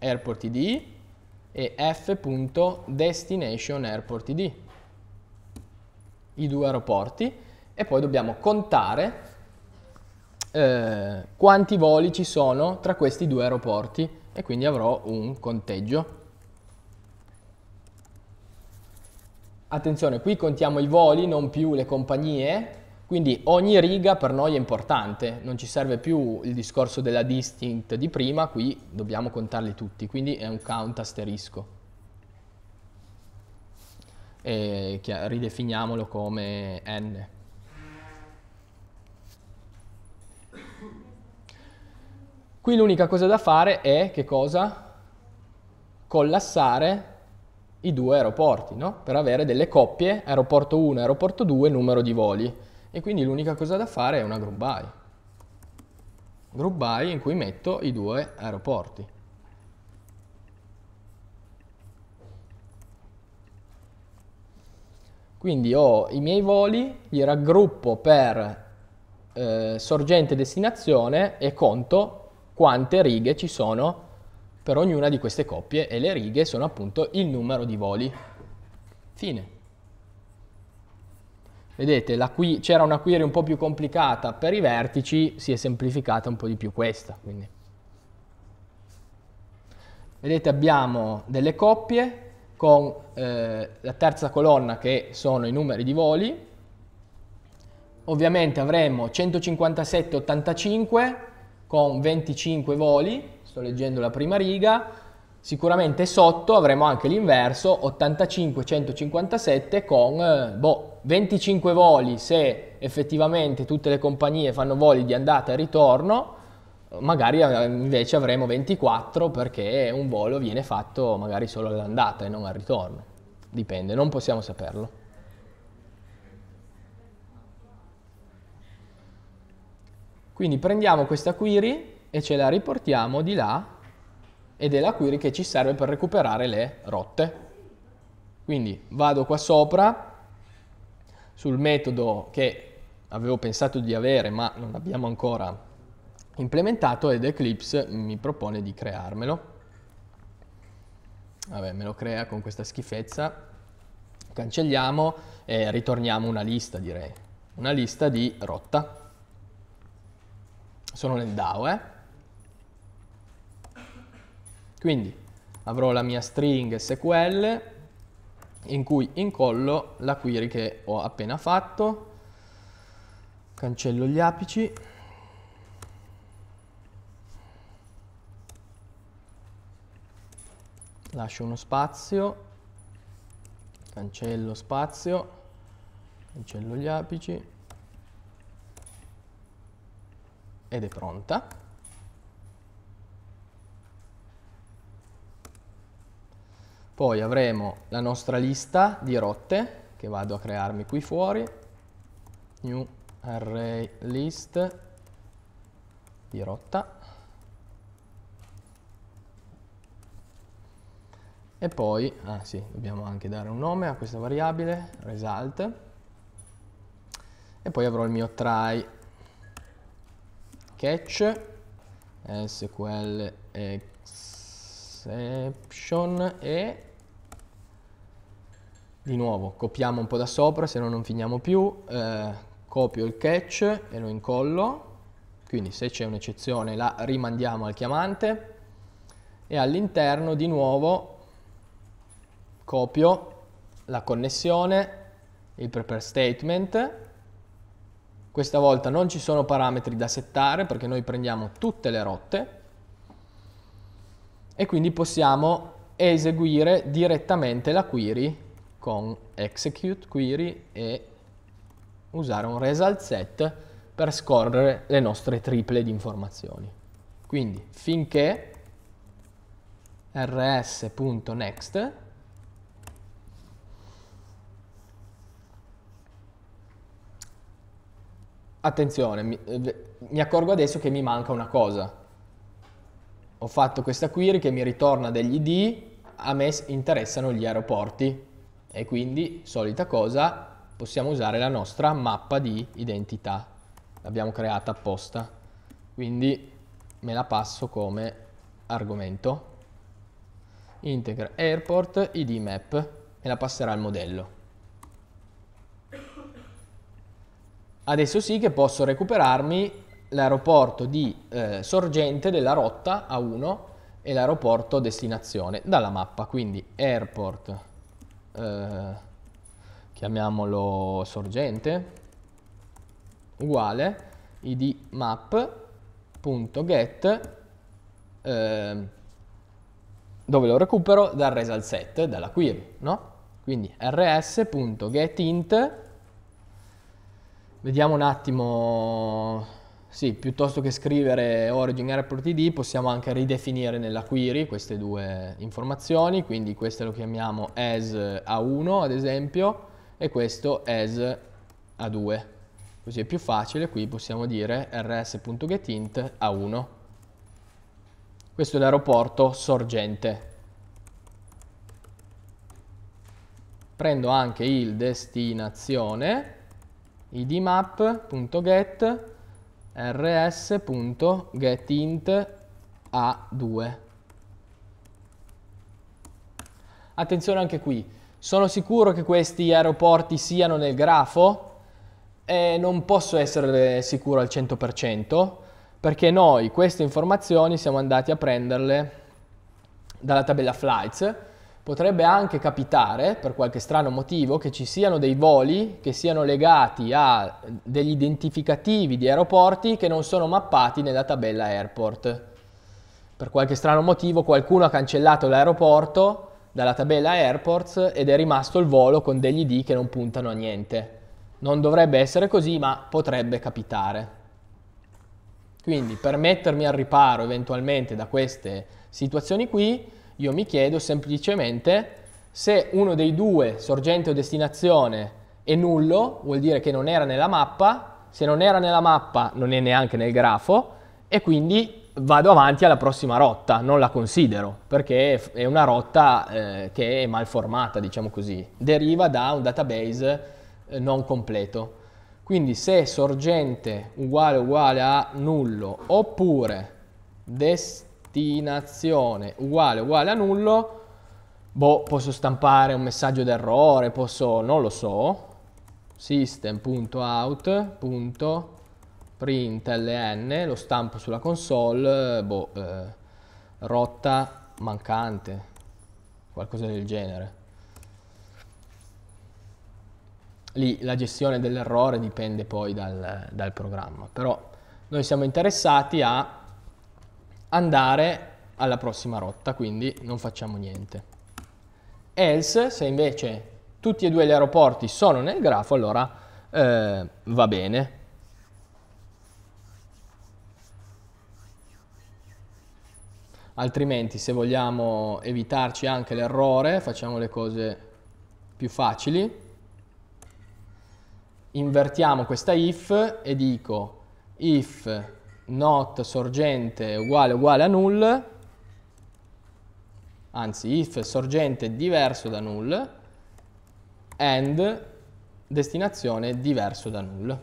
airport id e f.destination airport id, i due aeroporti, e poi dobbiamo contare eh, quanti voli ci sono tra questi due aeroporti e quindi avrò un conteggio. Attenzione, qui contiamo i voli, non più le compagnie, quindi ogni riga per noi è importante, non ci serve più il discorso della distinct di prima, qui dobbiamo contarli tutti, quindi è un count asterisco. E ridefiniamolo come n. Qui l'unica cosa da fare è che cosa? Collassare i due aeroporti, no? per avere delle coppie, aeroporto 1 e aeroporto 2, numero di voli e quindi l'unica cosa da fare è una group by. Group by in cui metto i due aeroporti. Quindi ho i miei voli, li raggruppo per eh, sorgente destinazione e conto quante righe ci sono per ognuna di queste coppie e le righe sono appunto il numero di voli. Fine. Vedete, c'era una query un po' più complicata per i vertici, si è semplificata un po' di più questa. Quindi. Vedete, abbiamo delle coppie con eh, la terza colonna che sono i numeri di voli. Ovviamente avremo 157,85 con 25 voli, sto leggendo la prima riga, Sicuramente sotto avremo anche l'inverso, 85-157 con, eh, boh, 25 voli se effettivamente tutte le compagnie fanno voli di andata e ritorno, magari invece avremo 24 perché un volo viene fatto magari solo all'andata e non al ritorno. Dipende, non possiamo saperlo. Quindi prendiamo questa query e ce la riportiamo di là ed è la query che ci serve per recuperare le rotte. Quindi vado qua sopra, sul metodo che avevo pensato di avere ma non abbiamo ancora implementato ed Eclipse mi propone di crearmelo. Vabbè, me lo crea con questa schifezza. Cancelliamo e ritorniamo una lista, direi. Una lista di rotta. Sono nel DAO, eh? Quindi avrò la mia string SQL in cui incollo la query che ho appena fatto, cancello gli apici, lascio uno spazio, cancello spazio, cancello gli apici ed è pronta. Poi avremo la nostra lista di rotte che vado a crearmi qui fuori, new array list di rotta. E poi, ah sì, dobbiamo anche dare un nome a questa variabile, result. E poi avrò il mio try catch SQL exception e di nuovo, copiamo un po' da sopra, se no non finiamo più. Eh, copio il catch e lo incollo. Quindi se c'è un'eccezione la rimandiamo al chiamante. E all'interno di nuovo copio la connessione, il prepare statement. Questa volta non ci sono parametri da settare perché noi prendiamo tutte le rotte e quindi possiamo eseguire direttamente la query con execute query e usare un result set per scorrere le nostre triple di informazioni. Quindi finché rs.next attenzione, mi, eh, mi, accorgo adesso che mi manca una cosa. Ho fatto questa query che mi ritorna degli ID, a me interessano gli aeroporti e quindi, solita cosa, possiamo usare la nostra mappa di identità. L'abbiamo creata apposta. Quindi me la passo come argomento. integer airport id map me la passerà al modello. Adesso sì che posso recuperarmi l'aeroporto di eh, sorgente della rotta A1 e l'aeroporto destinazione dalla mappa, quindi airport eh, chiamiamolo sorgente, uguale id map.get eh, dove lo recupero dal result set della query, no? Quindi rs.getInt, vediamo un attimo sì, piuttosto che scrivere origin airport.id possiamo anche ridefinire nella query queste due informazioni, quindi questo lo chiamiamo as A1 ad esempio e questo as A2. Così è più facile, qui possiamo dire rs.getint A1. Questo è l'aeroporto sorgente. Prendo anche il destinazione idmap.get rs.getInt a2. Attenzione anche qui, sono sicuro che questi aeroporti siano nel grafo e non posso essere sicuro al 100% perché noi queste informazioni siamo andati a prenderle dalla tabella flights Potrebbe anche capitare, per qualche strano motivo, che ci siano dei voli che siano legati a degli identificativi di aeroporti che non sono mappati nella tabella airport. Per qualche strano motivo qualcuno ha cancellato l'aeroporto dalla tabella airports ed è rimasto il volo con degli ID che non puntano a niente. Non dovrebbe essere così, ma potrebbe capitare. Quindi per mettermi al riparo eventualmente da queste situazioni qui, io mi chiedo semplicemente se uno dei due, sorgente o destinazione, è nullo, vuol dire che non era nella mappa, se non era nella mappa non è neanche nel grafo e quindi vado avanti alla prossima rotta, non la considero, perché è una rotta eh, che è malformata, diciamo così, deriva da un database eh, non completo. Quindi se sorgente uguale uguale a nullo oppure destinazione destinazione uguale uguale a nullo, boh, posso stampare un messaggio d'errore, posso, non lo so, system.out.println, lo stampo sulla console, boh, eh, rotta mancante, qualcosa del genere. Lì la gestione dell'errore dipende poi dal, dal programma, però noi siamo interessati a andare alla prossima rotta, quindi non facciamo niente. Else, se invece tutti e due gli aeroporti sono nel grafo, allora eh, va bene. Altrimenti, se vogliamo evitarci anche l'errore, facciamo le cose più facili. Invertiamo questa if e dico if not sorgente uguale uguale a null, anzi if sorgente diverso da null, and destinazione diverso da null.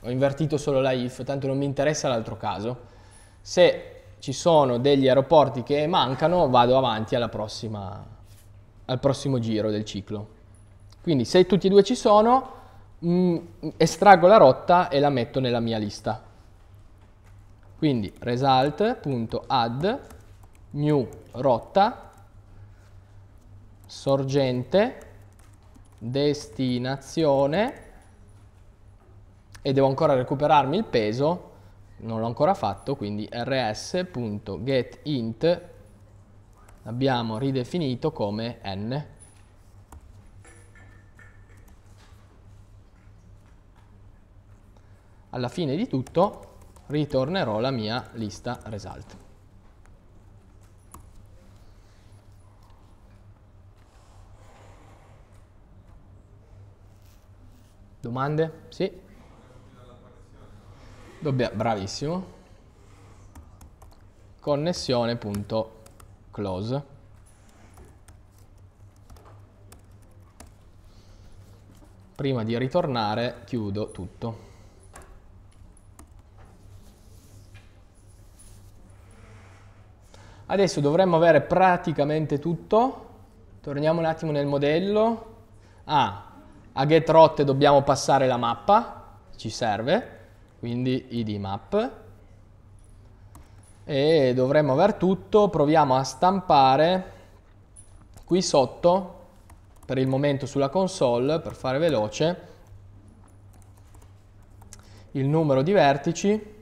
Ho invertito solo la if, tanto non mi interessa l'altro caso. Se ci sono degli aeroporti che mancano, vado avanti prossima, al prossimo giro del ciclo. Quindi se tutti e due ci sono, mh, mm, estraggo la rotta e la metto nella mia lista. Quindi result.add new rotta sorgente destinazione e devo ancora recuperarmi il peso, non l'ho ancora fatto, quindi rs.getInt abbiamo ridefinito come n. Alla fine di tutto ritornerò la mia lista result. Domande? Sì? Dobbia, bravissimo. Connessione.close. Prima di ritornare chiudo tutto. Adesso dovremmo avere praticamente tutto. Torniamo un attimo nel modello. Ah, a getRotte dobbiamo passare la mappa, ci serve, quindi id map. E dovremmo aver tutto, proviamo a stampare qui sotto, per il momento sulla console, per fare veloce, il numero di vertici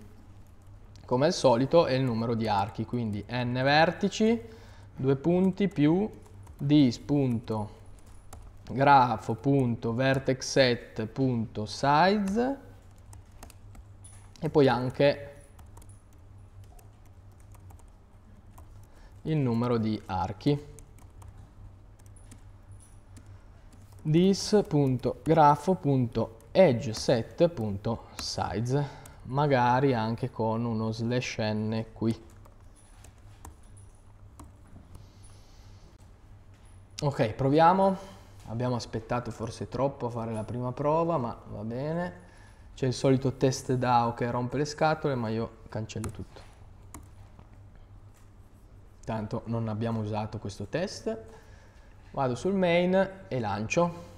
come al solito è il numero di archi, quindi n vertici, due punti più dis.grafo.vertexset.size e poi anche il numero di archi. dis.grafo.edgeset.size magari anche con uno slash n qui ok proviamo abbiamo aspettato forse troppo a fare la prima prova ma va bene c'è il solito test DAO che rompe le scatole ma io cancello tutto tanto non abbiamo usato questo test vado sul main e lancio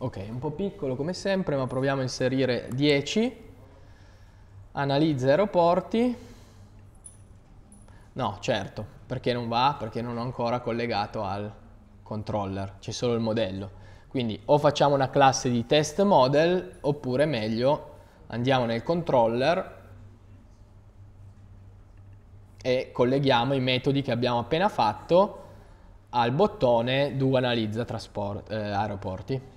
Ok, un po' piccolo come sempre, ma proviamo a inserire 10. Analizza aeroporti. No, certo, perché non va? Perché non ho ancora collegato al controller, c'è solo il modello. Quindi o facciamo una classe di test model, oppure meglio, andiamo nel controller e colleghiamo i metodi che abbiamo appena fatto al bottone do analizza eh, aeroporti.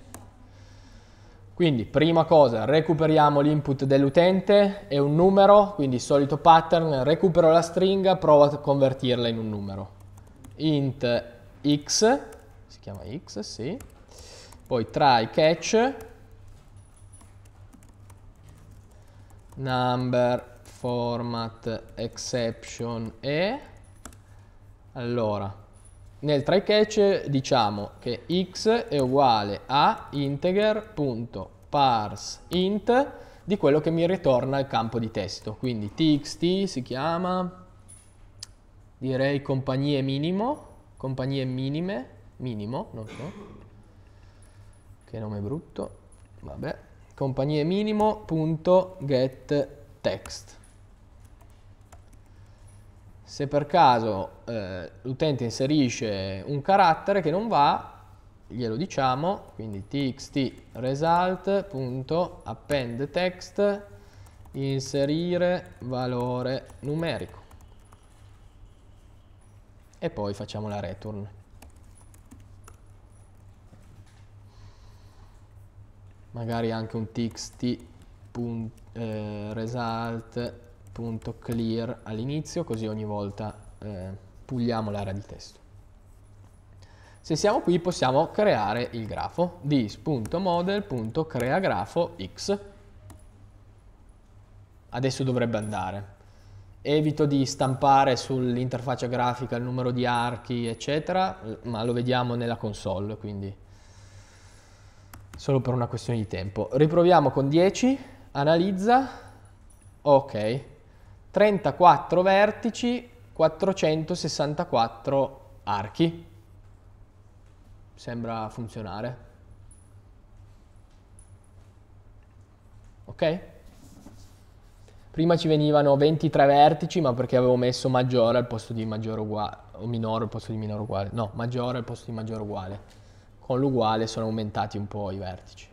Quindi prima cosa recuperiamo l'input dell'utente è un numero, quindi solito pattern, recupero la stringa, provo a convertirla in un numero. int x, si chiama x, sì. Poi try catch number format exception e allora nel try catch diciamo che x è uguale a integer.parseInt di quello che mi ritorna il campo di testo. Quindi txt si chiama, direi compagnie minimo, compagnie minime, minimo, non so, che nome brutto, vabbè, compagnie minimo.getText se per caso eh, l'utente inserisce un carattere che non va, glielo diciamo, quindi txt inserire valore numerico e poi facciamo la return. Magari anche un txt.result punto clear all'inizio così ogni volta eh, puliamo l'area di testo. Se siamo qui possiamo creare il grafo dis.model.creagrafo.x Adesso dovrebbe andare. Evito di stampare sull'interfaccia grafica il numero di archi eccetera ma lo vediamo nella console quindi solo per una questione di tempo. Riproviamo con 10, analizza, ok, 34 vertici, 464 archi. Sembra funzionare. Ok? Prima ci venivano 23 vertici, ma perché avevo messo maggiore al posto di maggiore uguale, o minore al posto di minore uguale, no, maggiore al posto di maggiore uguale. Con l'uguale sono aumentati un po' i vertici.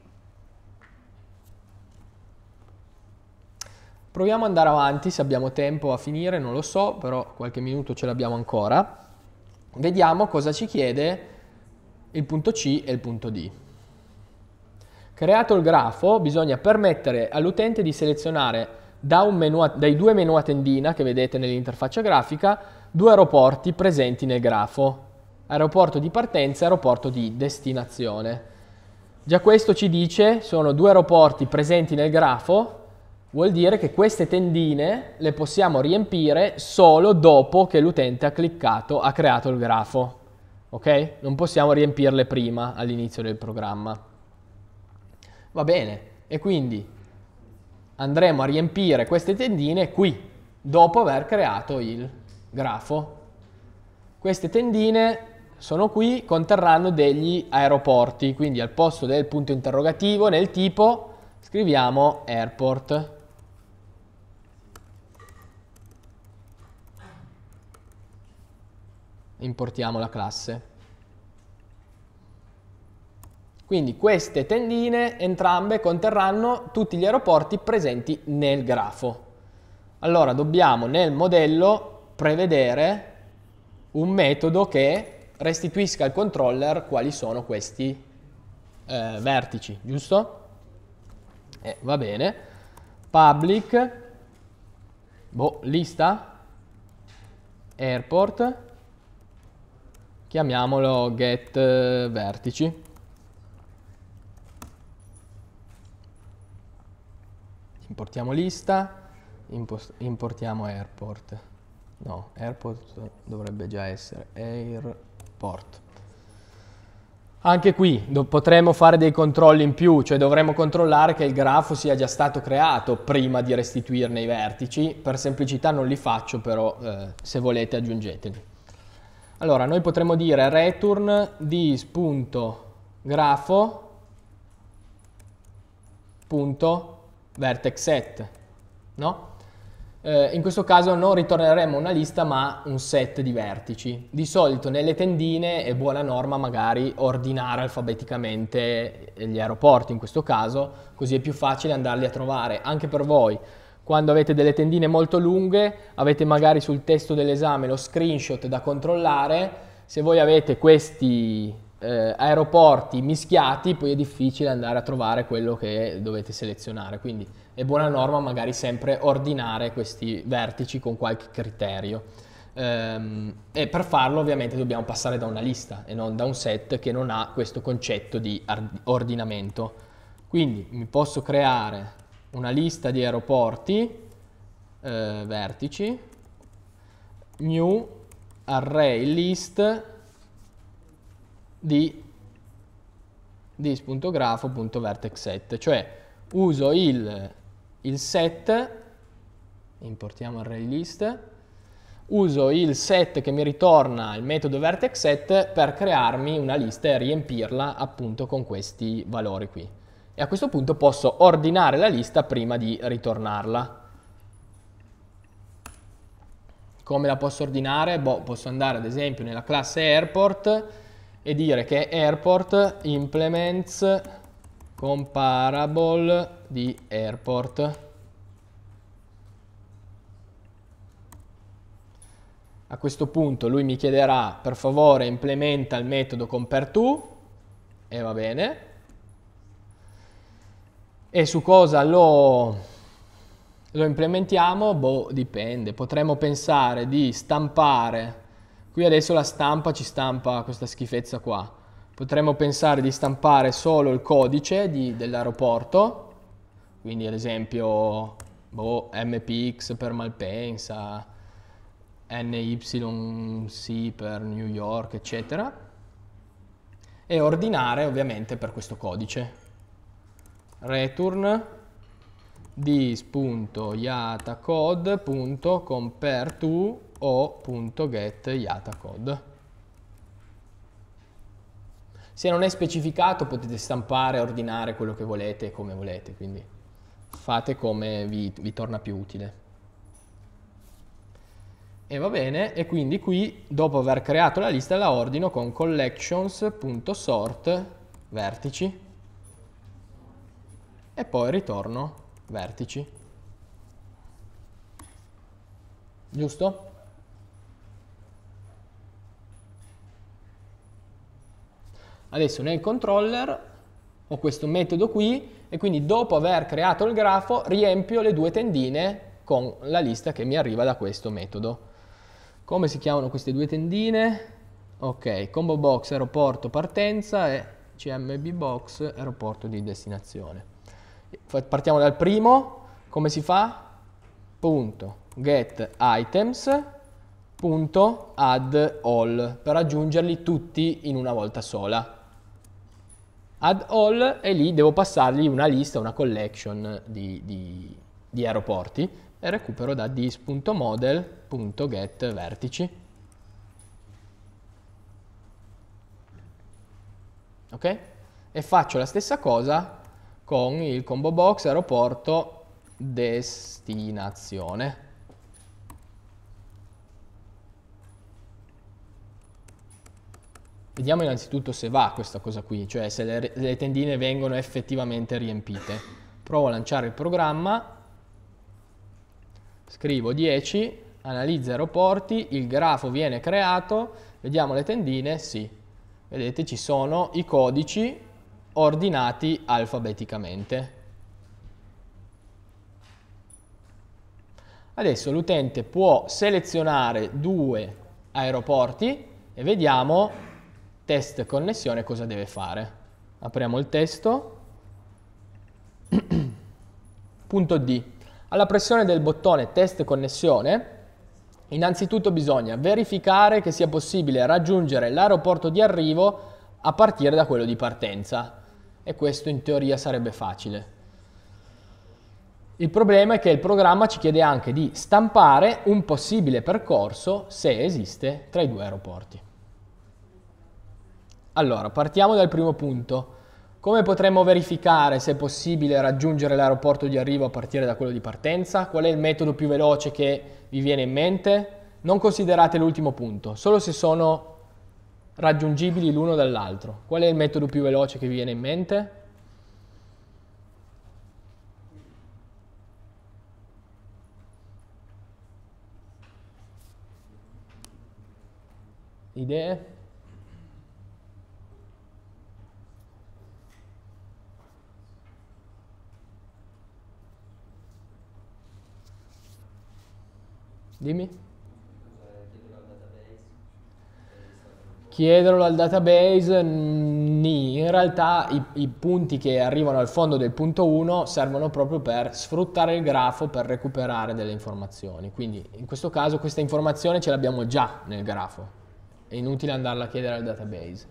Proviamo ad andare avanti, se abbiamo tempo a finire, non lo so, però qualche minuto ce l'abbiamo ancora. Vediamo cosa ci chiede il punto C e il punto D. Creato il grafo, bisogna permettere all'utente di selezionare da menu, dai due menu a tendina che vedete nell'interfaccia grafica due aeroporti presenti nel grafo. Aeroporto di partenza e aeroporto di destinazione. Già questo ci dice, sono due aeroporti presenti nel grafo Vuol dire che queste tendine le possiamo riempire solo dopo che l'utente ha cliccato, ha creato il grafo. Ok? Non possiamo riempirle prima all'inizio del programma. Va bene, e quindi andremo a riempire queste tendine qui, dopo aver creato il grafo. Queste tendine sono qui, conterranno degli aeroporti, quindi al posto del punto interrogativo nel tipo scriviamo airport. importiamo la classe. Quindi queste tendine entrambe conterranno tutti gli aeroporti presenti nel grafo. Allora dobbiamo nel modello prevedere un metodo che restituisca al controller quali sono questi eh, vertici, giusto? Eh, va bene. Public, boh, lista, airport, chiamiamolo get eh, vertici importiamo lista importiamo airport no airport dovrebbe già essere airport anche qui potremmo fare dei controlli in più, cioè dovremmo controllare che il grafo sia già stato creato prima di restituirne i vertici. Per semplicità non li faccio, però eh, se volete aggiungeteli. Allora, noi potremmo dire return this.grafo.vertexset, no? Eh, in questo caso non ritorneremo una lista ma un set di vertici. Di solito nelle tendine è buona norma magari ordinare alfabeticamente gli aeroporti in questo caso, così è più facile andarli a trovare anche per voi quando avete delle tendine molto lunghe, avete magari sul testo dell'esame lo screenshot da controllare, se voi avete questi eh, aeroporti mischiati, poi è difficile andare a trovare quello che dovete selezionare. Quindi è buona norma magari sempre ordinare questi vertici con qualche criterio. Ehm, e per farlo ovviamente dobbiamo passare da una lista e non da un set che non ha questo concetto di ordinamento. Quindi mi posso creare una lista di aeroporti eh, vertici new array list di disgrafovertex cioè uso il, il set importiamo array list uso il set che mi ritorna il metodo vertexset per crearmi una lista e riempirla appunto con questi valori qui e a questo punto posso ordinare la lista prima di ritornarla. Come la posso ordinare? Boh, posso andare ad esempio nella classe airport e dire che airport implements comparable di airport. A questo punto lui mi chiederà per favore implementa il metodo compareTo e va bene. E su cosa lo, lo implementiamo? Boh, dipende. Potremmo pensare di stampare, qui adesso la stampa ci stampa questa schifezza qua. Potremmo pensare di stampare solo il codice dell'aeroporto, quindi ad esempio boh, MPX per Malpensa, NYC per New York, eccetera, e ordinare ovviamente per questo codice return dis.yatacode.compareTo o.getYatacode. Se non è specificato potete stampare, ordinare quello che volete e come volete, quindi fate come vi, vi torna più utile. E va bene, e quindi qui dopo aver creato la lista la ordino con collections.sort vertici e poi ritorno vertici. Giusto? Adesso nel controller ho questo metodo qui e quindi dopo aver creato il grafo riempio le due tendine con la lista che mi arriva da questo metodo. Come si chiamano queste due tendine? Ok, combo box aeroporto partenza e CMB box aeroporto di destinazione. Partiamo dal primo, come si fa? Punto get items punto add all per aggiungerli tutti in una volta sola. Add all e lì devo passargli una lista, una collection di, di, di aeroporti e recupero da dis.model.get vertici. Ok? E faccio la stessa cosa con il combo box aeroporto destinazione. Vediamo innanzitutto se va questa cosa qui, cioè se le, le tendine vengono effettivamente riempite. Provo a lanciare il programma, scrivo 10, analizza aeroporti, il grafo viene creato, vediamo le tendine, sì. Vedete ci sono i codici ordinati alfabeticamente. Adesso l'utente può selezionare due aeroporti e vediamo test connessione cosa deve fare. Apriamo il testo. Punto D. Alla pressione del bottone test connessione innanzitutto bisogna verificare che sia possibile raggiungere l'aeroporto di arrivo a partire da quello di partenza e questo in teoria sarebbe facile. Il problema è che il programma ci chiede anche di stampare un possibile percorso, se esiste, tra i due aeroporti. Allora, partiamo dal primo punto. Come potremmo verificare se è possibile raggiungere l'aeroporto di arrivo a partire da quello di partenza? Qual è il metodo più veloce che vi viene in mente? Non considerate l'ultimo punto, solo se sono raggiungibili l'uno dall'altro. Qual è il metodo più veloce che vi viene in mente? Idee? Dimmi. chiederlo al database, mm, nì, in realtà i, i, punti che arrivano al fondo del punto 1 servono proprio per sfruttare il grafo per recuperare delle informazioni, quindi in questo caso questa informazione ce l'abbiamo già nel grafo, è inutile andarla a chiedere al database.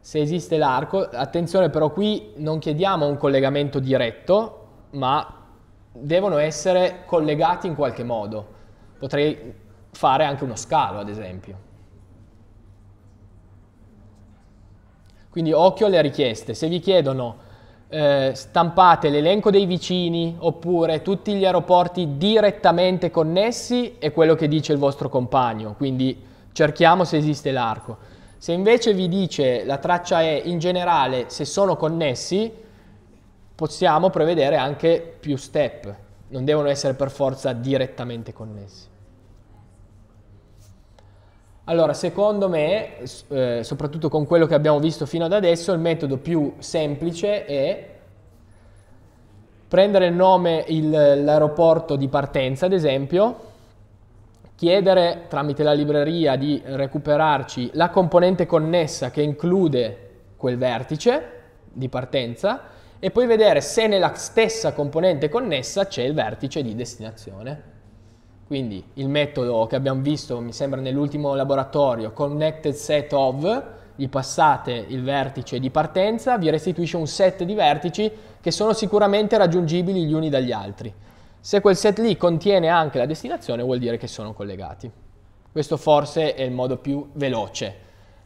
Se esiste l'arco, attenzione però qui non chiediamo un collegamento diretto, ma devono essere collegati in qualche modo. Potrei fare anche uno scalo, ad esempio. Quindi occhio alle richieste. Se vi chiedono eh, stampate l'elenco dei vicini oppure tutti gli aeroporti direttamente connessi è quello che dice il vostro compagno. Quindi cerchiamo se esiste l'arco. Se invece vi dice la traccia è in generale se sono connessi, possiamo prevedere anche più step. Non devono essere per forza direttamente connessi. Allora, secondo me, eh, soprattutto con quello che abbiamo visto fino ad adesso, il metodo più semplice è prendere il nome, il, l'aeroporto di partenza, ad esempio, chiedere tramite la libreria di recuperarci la componente connessa che include quel vertice di partenza e poi vedere se nella stessa componente connessa c'è il vertice di destinazione. Quindi il metodo che abbiamo visto, mi sembra nell'ultimo laboratorio, connected set of, gli passate il vertice di partenza, vi restituisce un set di vertici che sono sicuramente raggiungibili gli uni dagli altri. Se quel set lì contiene anche la destinazione vuol dire che sono collegati. Questo forse è il modo più veloce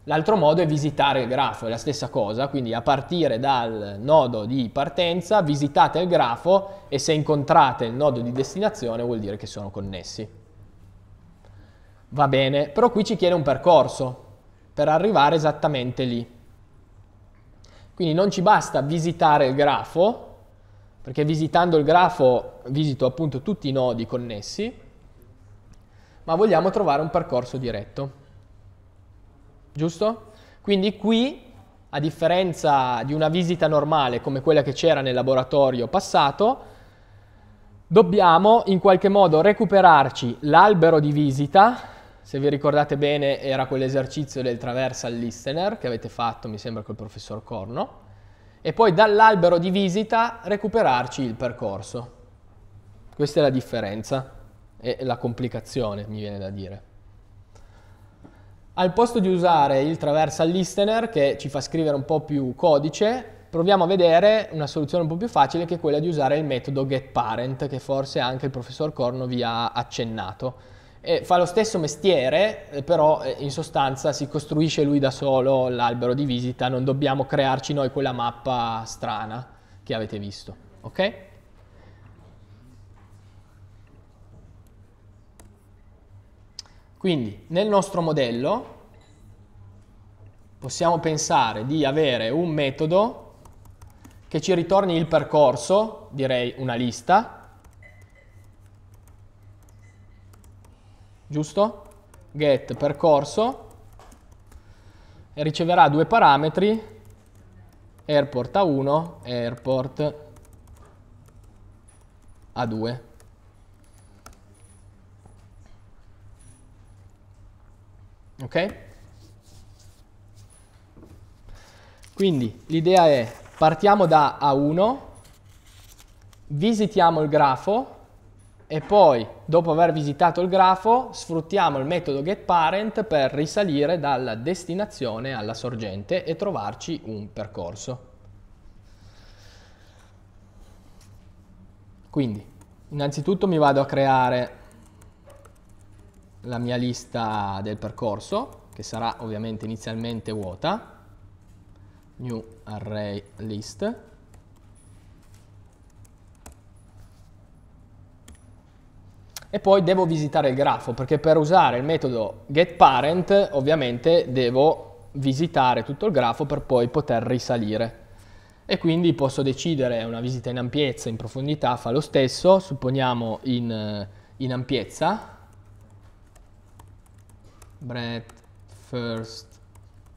L'altro modo è visitare il grafo, è la stessa cosa, quindi a partire dal nodo di partenza visitate il grafo e se incontrate il nodo di destinazione vuol dire che sono connessi. Va bene, però qui ci chiede un percorso per arrivare esattamente lì. Quindi non ci basta visitare il grafo, perché visitando il grafo visito appunto tutti i nodi connessi, ma vogliamo trovare un percorso diretto giusto? Quindi qui, a differenza di una visita normale come quella che c'era nel laboratorio passato, dobbiamo in qualche modo recuperarci l'albero di visita, se vi ricordate bene era quell'esercizio del traversal listener che avete fatto, mi sembra, col professor Corno, e poi dall'albero di visita recuperarci il percorso. Questa è la differenza e la complicazione, mi viene da dire. Al posto di usare il traversal listener che ci fa scrivere un po' più codice, proviamo a vedere una soluzione un po' più facile che è quella di usare il metodo getParent che forse anche il professor Corno vi ha accennato. E fa lo stesso mestiere, eh, però eh, in sostanza si costruisce lui da solo l'albero di visita, non dobbiamo crearci noi quella mappa strana che avete visto. Okay? Quindi nel nostro modello possiamo pensare di avere un metodo che ci ritorni il percorso, direi una lista, giusto? Get percorso e riceverà due parametri airport A1 e airport A2. Ok? Quindi l'idea è partiamo da A1, visitiamo il grafo e poi dopo aver visitato il grafo sfruttiamo il metodo getParent per risalire dalla destinazione alla sorgente e trovarci un percorso. Quindi innanzitutto mi vado a creare la mia lista del percorso, che sarà ovviamente inizialmente vuota, new array list, e poi devo visitare il grafo, perché per usare il metodo getParent ovviamente devo visitare tutto il grafo per poi poter risalire. E quindi posso decidere una visita in ampiezza, in profondità, fa lo stesso, supponiamo in, eh, in ampiezza, breadth first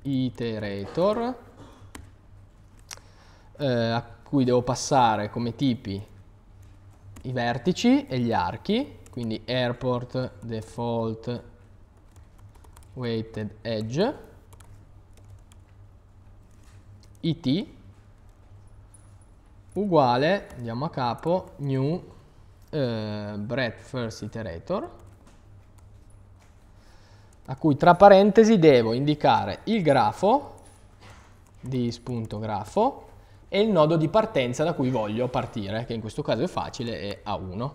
iterator eh, a cui devo passare come tipi i vertici e gli archi quindi airport default weighted edge it uguale andiamo a capo new eh, breadth first iterator a cui tra parentesi devo indicare il grafo di spunto grafo e il nodo di partenza da cui voglio partire, che in questo caso è facile, è A1.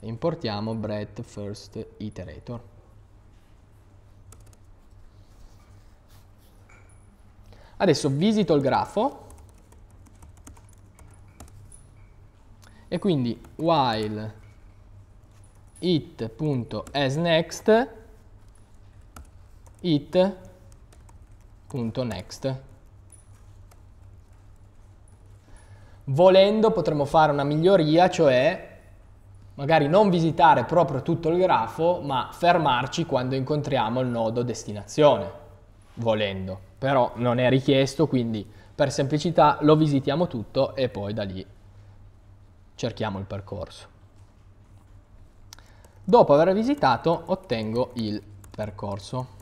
Importiamo breadth first iterator. Adesso visito il grafo e quindi while it.asNext it.next. Volendo potremmo fare una miglioria, cioè magari non visitare proprio tutto il grafo, ma fermarci quando incontriamo il nodo destinazione, volendo. Però non è richiesto, quindi per semplicità lo visitiamo tutto e poi da lì cerchiamo il percorso. Dopo aver visitato ottengo il percorso.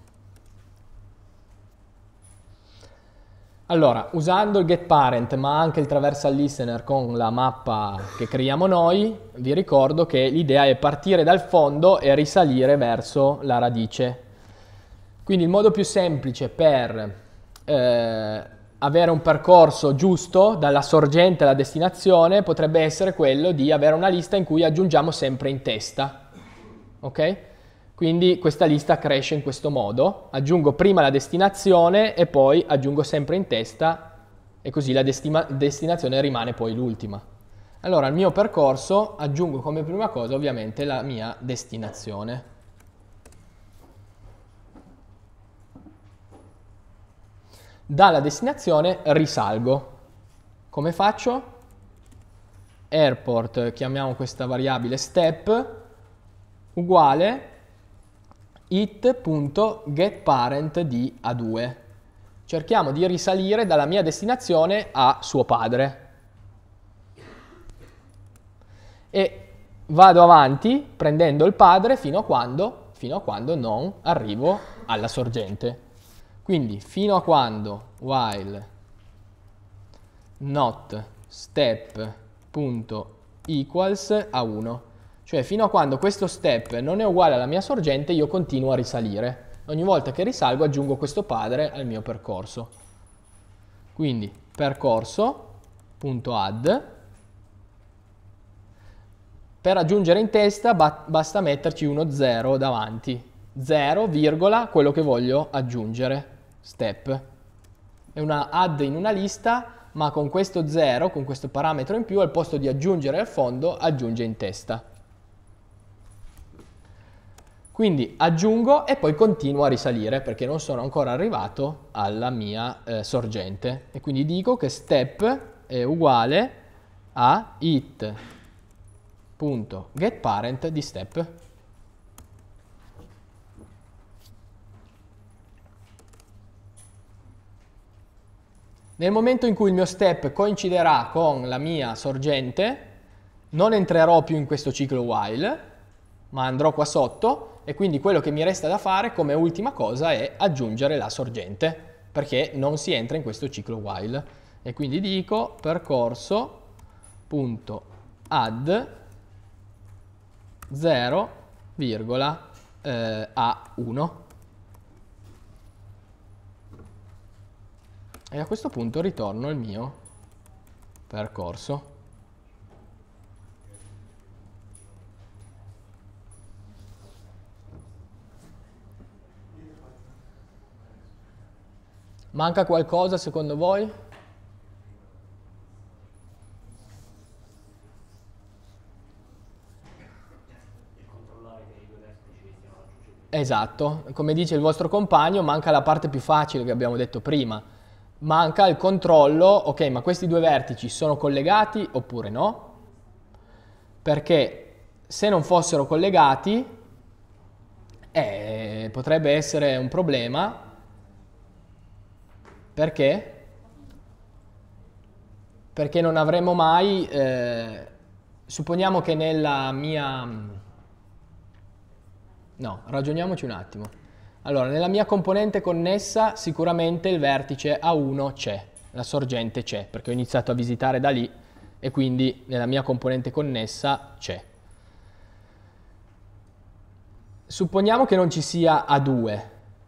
Allora, usando il get parent ma anche il traversal listener con la mappa che creiamo noi, vi ricordo che l'idea è partire dal fondo e risalire verso la radice. Quindi il modo più semplice per eh, avere un percorso giusto dalla sorgente alla destinazione potrebbe essere quello di avere una lista in cui aggiungiamo sempre in testa. Ok? Quindi questa lista cresce in questo modo, aggiungo prima la destinazione e poi aggiungo sempre in testa e così la destinazione rimane poi l'ultima. Allora al mio percorso aggiungo come prima cosa ovviamente la mia destinazione. Dalla destinazione risalgo. Come faccio? Airport, chiamiamo questa variabile step, uguale it.getParent di A2. Cerchiamo di risalire dalla mia destinazione a suo padre. E vado avanti prendendo il padre fino a quando, fino a quando non arrivo alla sorgente. Quindi fino a quando while not step.equals a 1 cioè fino a quando questo step non è uguale alla mia sorgente io continuo a risalire. Ogni volta che risalgo aggiungo questo padre al mio percorso. Quindi percorso.add per aggiungere in testa basta metterci uno 0 davanti. 0, virgola, quello che voglio aggiungere. Step. È una add in una lista, ma con questo 0, con questo parametro in più, al posto di aggiungere al fondo, aggiunge in testa. Quindi aggiungo e poi continuo a risalire perché non sono ancora arrivato alla mia eh, sorgente. E quindi dico che step è uguale a it.getParent di step. Nel momento in cui il mio step coinciderà con la mia sorgente, non entrerò più in questo ciclo while, ma andrò qua sotto e quindi quello che mi resta da fare come ultima cosa è aggiungere la sorgente perché non si entra in questo ciclo while e quindi dico percorso.add 0, eh, a1 e a questo punto ritorno il mio percorso Manca qualcosa secondo voi? Esatto, come dice il vostro compagno, manca la parte più facile che abbiamo detto prima. Manca il controllo, ok, ma questi due vertici sono collegati oppure no? Perché se non fossero collegati, eh, potrebbe essere un problema perché? Perché non avremo mai, eh, supponiamo che nella mia, no, ragioniamoci un attimo. Allora, nella mia componente connessa sicuramente il vertice A1 c'è, la sorgente c'è, perché ho iniziato a visitare da lì e quindi nella mia componente connessa c'è. Supponiamo che non ci sia A2,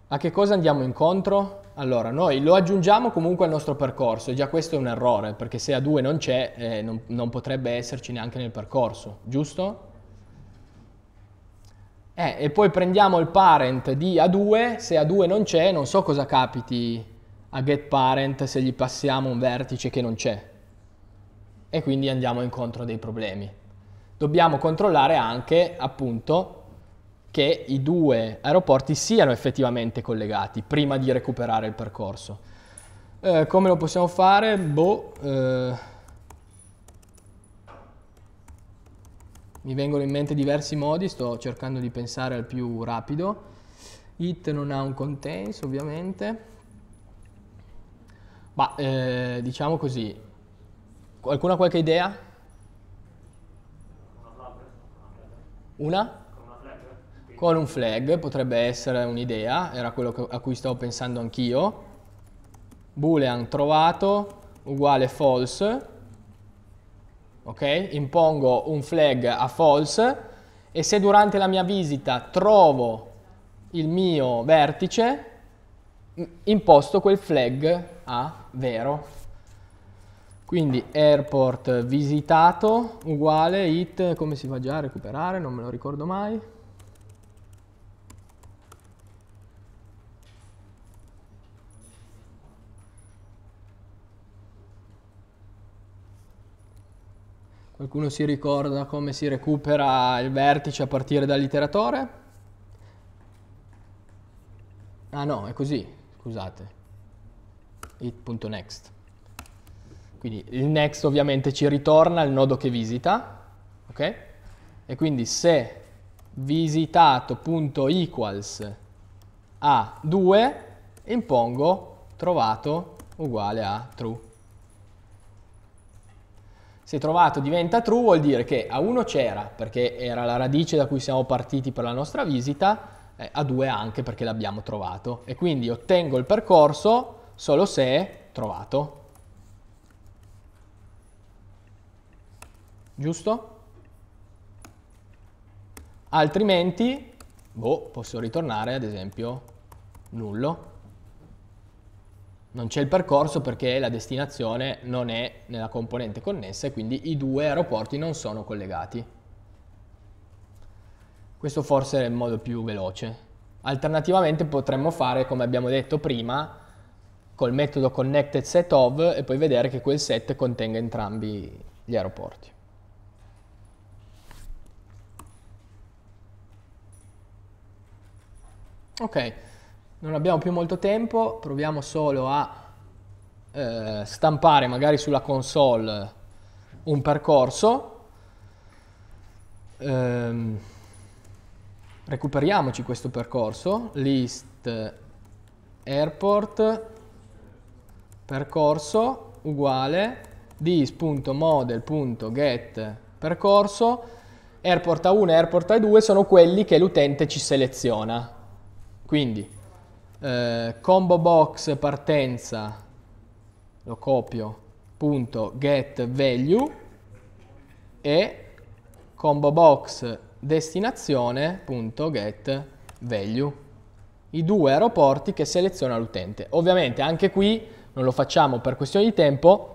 a che cosa andiamo incontro? Allora, noi lo aggiungiamo comunque al nostro percorso e già questo è un errore, perché se A2 non c'è, eh, non, non, potrebbe esserci neanche nel percorso, giusto? Eh, e poi prendiamo il parent di A2, se A2 non c'è, non so cosa capiti a getParent se gli passiamo un vertice che non c'è. E quindi andiamo incontro a dei problemi. Dobbiamo controllare anche, appunto, che i due aeroporti siano effettivamente collegati prima di recuperare il percorso. Eh, come lo possiamo fare? Boh, eh, mi vengono in mente diversi modi, sto cercando di pensare al più rapido. It non ha un contains ovviamente, ma eh, diciamo così, qualcuno ha qualche idea? Una? con un flag, potrebbe essere un'idea, era quello a cui stavo pensando anch'io. Boolean trovato, uguale false, ok? Impongo un flag a false e se durante la mia visita trovo il mio vertice, imposto quel flag a vero. Quindi airport visitato uguale hit, come si fa già a recuperare, non me lo ricordo mai. Qualcuno si ricorda come si recupera il vertice a partire dall'iteratore? Ah no, è così, scusate. It.next. Quindi il next ovviamente ci ritorna il nodo che visita, ok? E quindi se visitato.equals a 2 impongo trovato uguale a true. Se trovato diventa true vuol dire che a 1 c'era, perché era la radice da cui siamo partiti per la nostra visita, eh, a 2 anche perché l'abbiamo trovato. E quindi ottengo il percorso solo se trovato. Giusto? Altrimenti, boh, posso ritornare ad esempio nullo non c'è il percorso perché la destinazione non è nella componente connessa e quindi i due aeroporti non sono collegati. Questo forse è il modo più veloce. Alternativamente potremmo fare, come abbiamo detto prima, col metodo connected set of e poi vedere che quel set contenga entrambi gli aeroporti. Ok non abbiamo più molto tempo, proviamo solo a eh, stampare magari sulla console un percorso. Ehm, recuperiamoci questo percorso, list airport percorso uguale dis.model.get percorso airport A1 e airport A2 sono quelli che l'utente ci seleziona. Quindi eh, combo box partenza, lo copio, punto get value e combo box destinazione punto get value. I due aeroporti che seleziona l'utente. Ovviamente anche qui non lo facciamo per questione di tempo,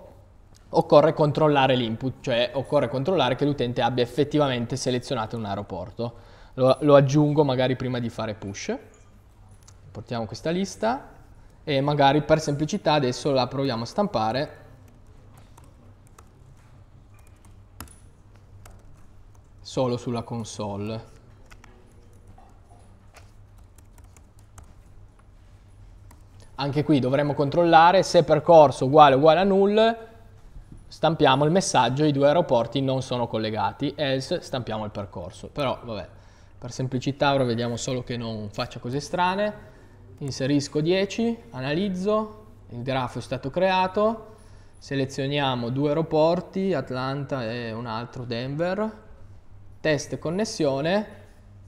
occorre controllare l'input, cioè occorre controllare che l'utente abbia effettivamente selezionato un aeroporto. Lo, lo, aggiungo magari prima di fare push portiamo questa lista e magari per semplicità adesso la proviamo a stampare solo sulla console. Anche qui dovremmo controllare se percorso uguale uguale a null, stampiamo il messaggio i due aeroporti non sono collegati, else stampiamo il percorso. Però vabbè, per semplicità ora vediamo solo che non faccia cose strane inserisco 10, analizzo, il grafo è stato creato, selezioniamo due aeroporti, Atlanta e un altro Denver, test connessione,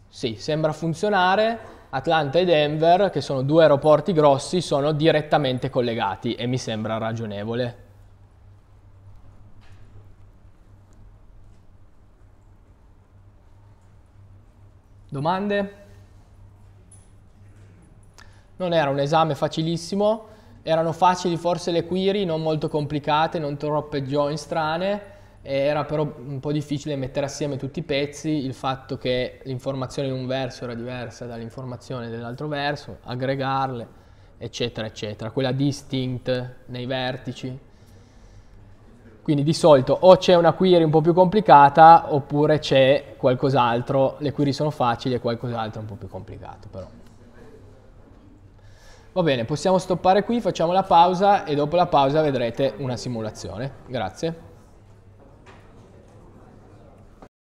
sì, sembra funzionare, Atlanta e Denver, che sono due aeroporti grossi, sono direttamente collegati e mi sembra ragionevole. Domande? Non era un esame facilissimo, erano facili forse le query, non molto complicate, non troppe join strane, era però un po' difficile mettere assieme tutti i pezzi, il fatto che l'informazione di un verso era diversa dall'informazione dell'altro verso, aggregarle, eccetera, eccetera. Quella distinct nei vertici. Quindi di solito o c'è una query un po' più complicata oppure c'è qualcos'altro, le query sono facili e qualcos'altro è un po' più complicato però. Va bene, possiamo stoppare qui, facciamo la pausa e dopo la pausa vedrete una simulazione. Grazie.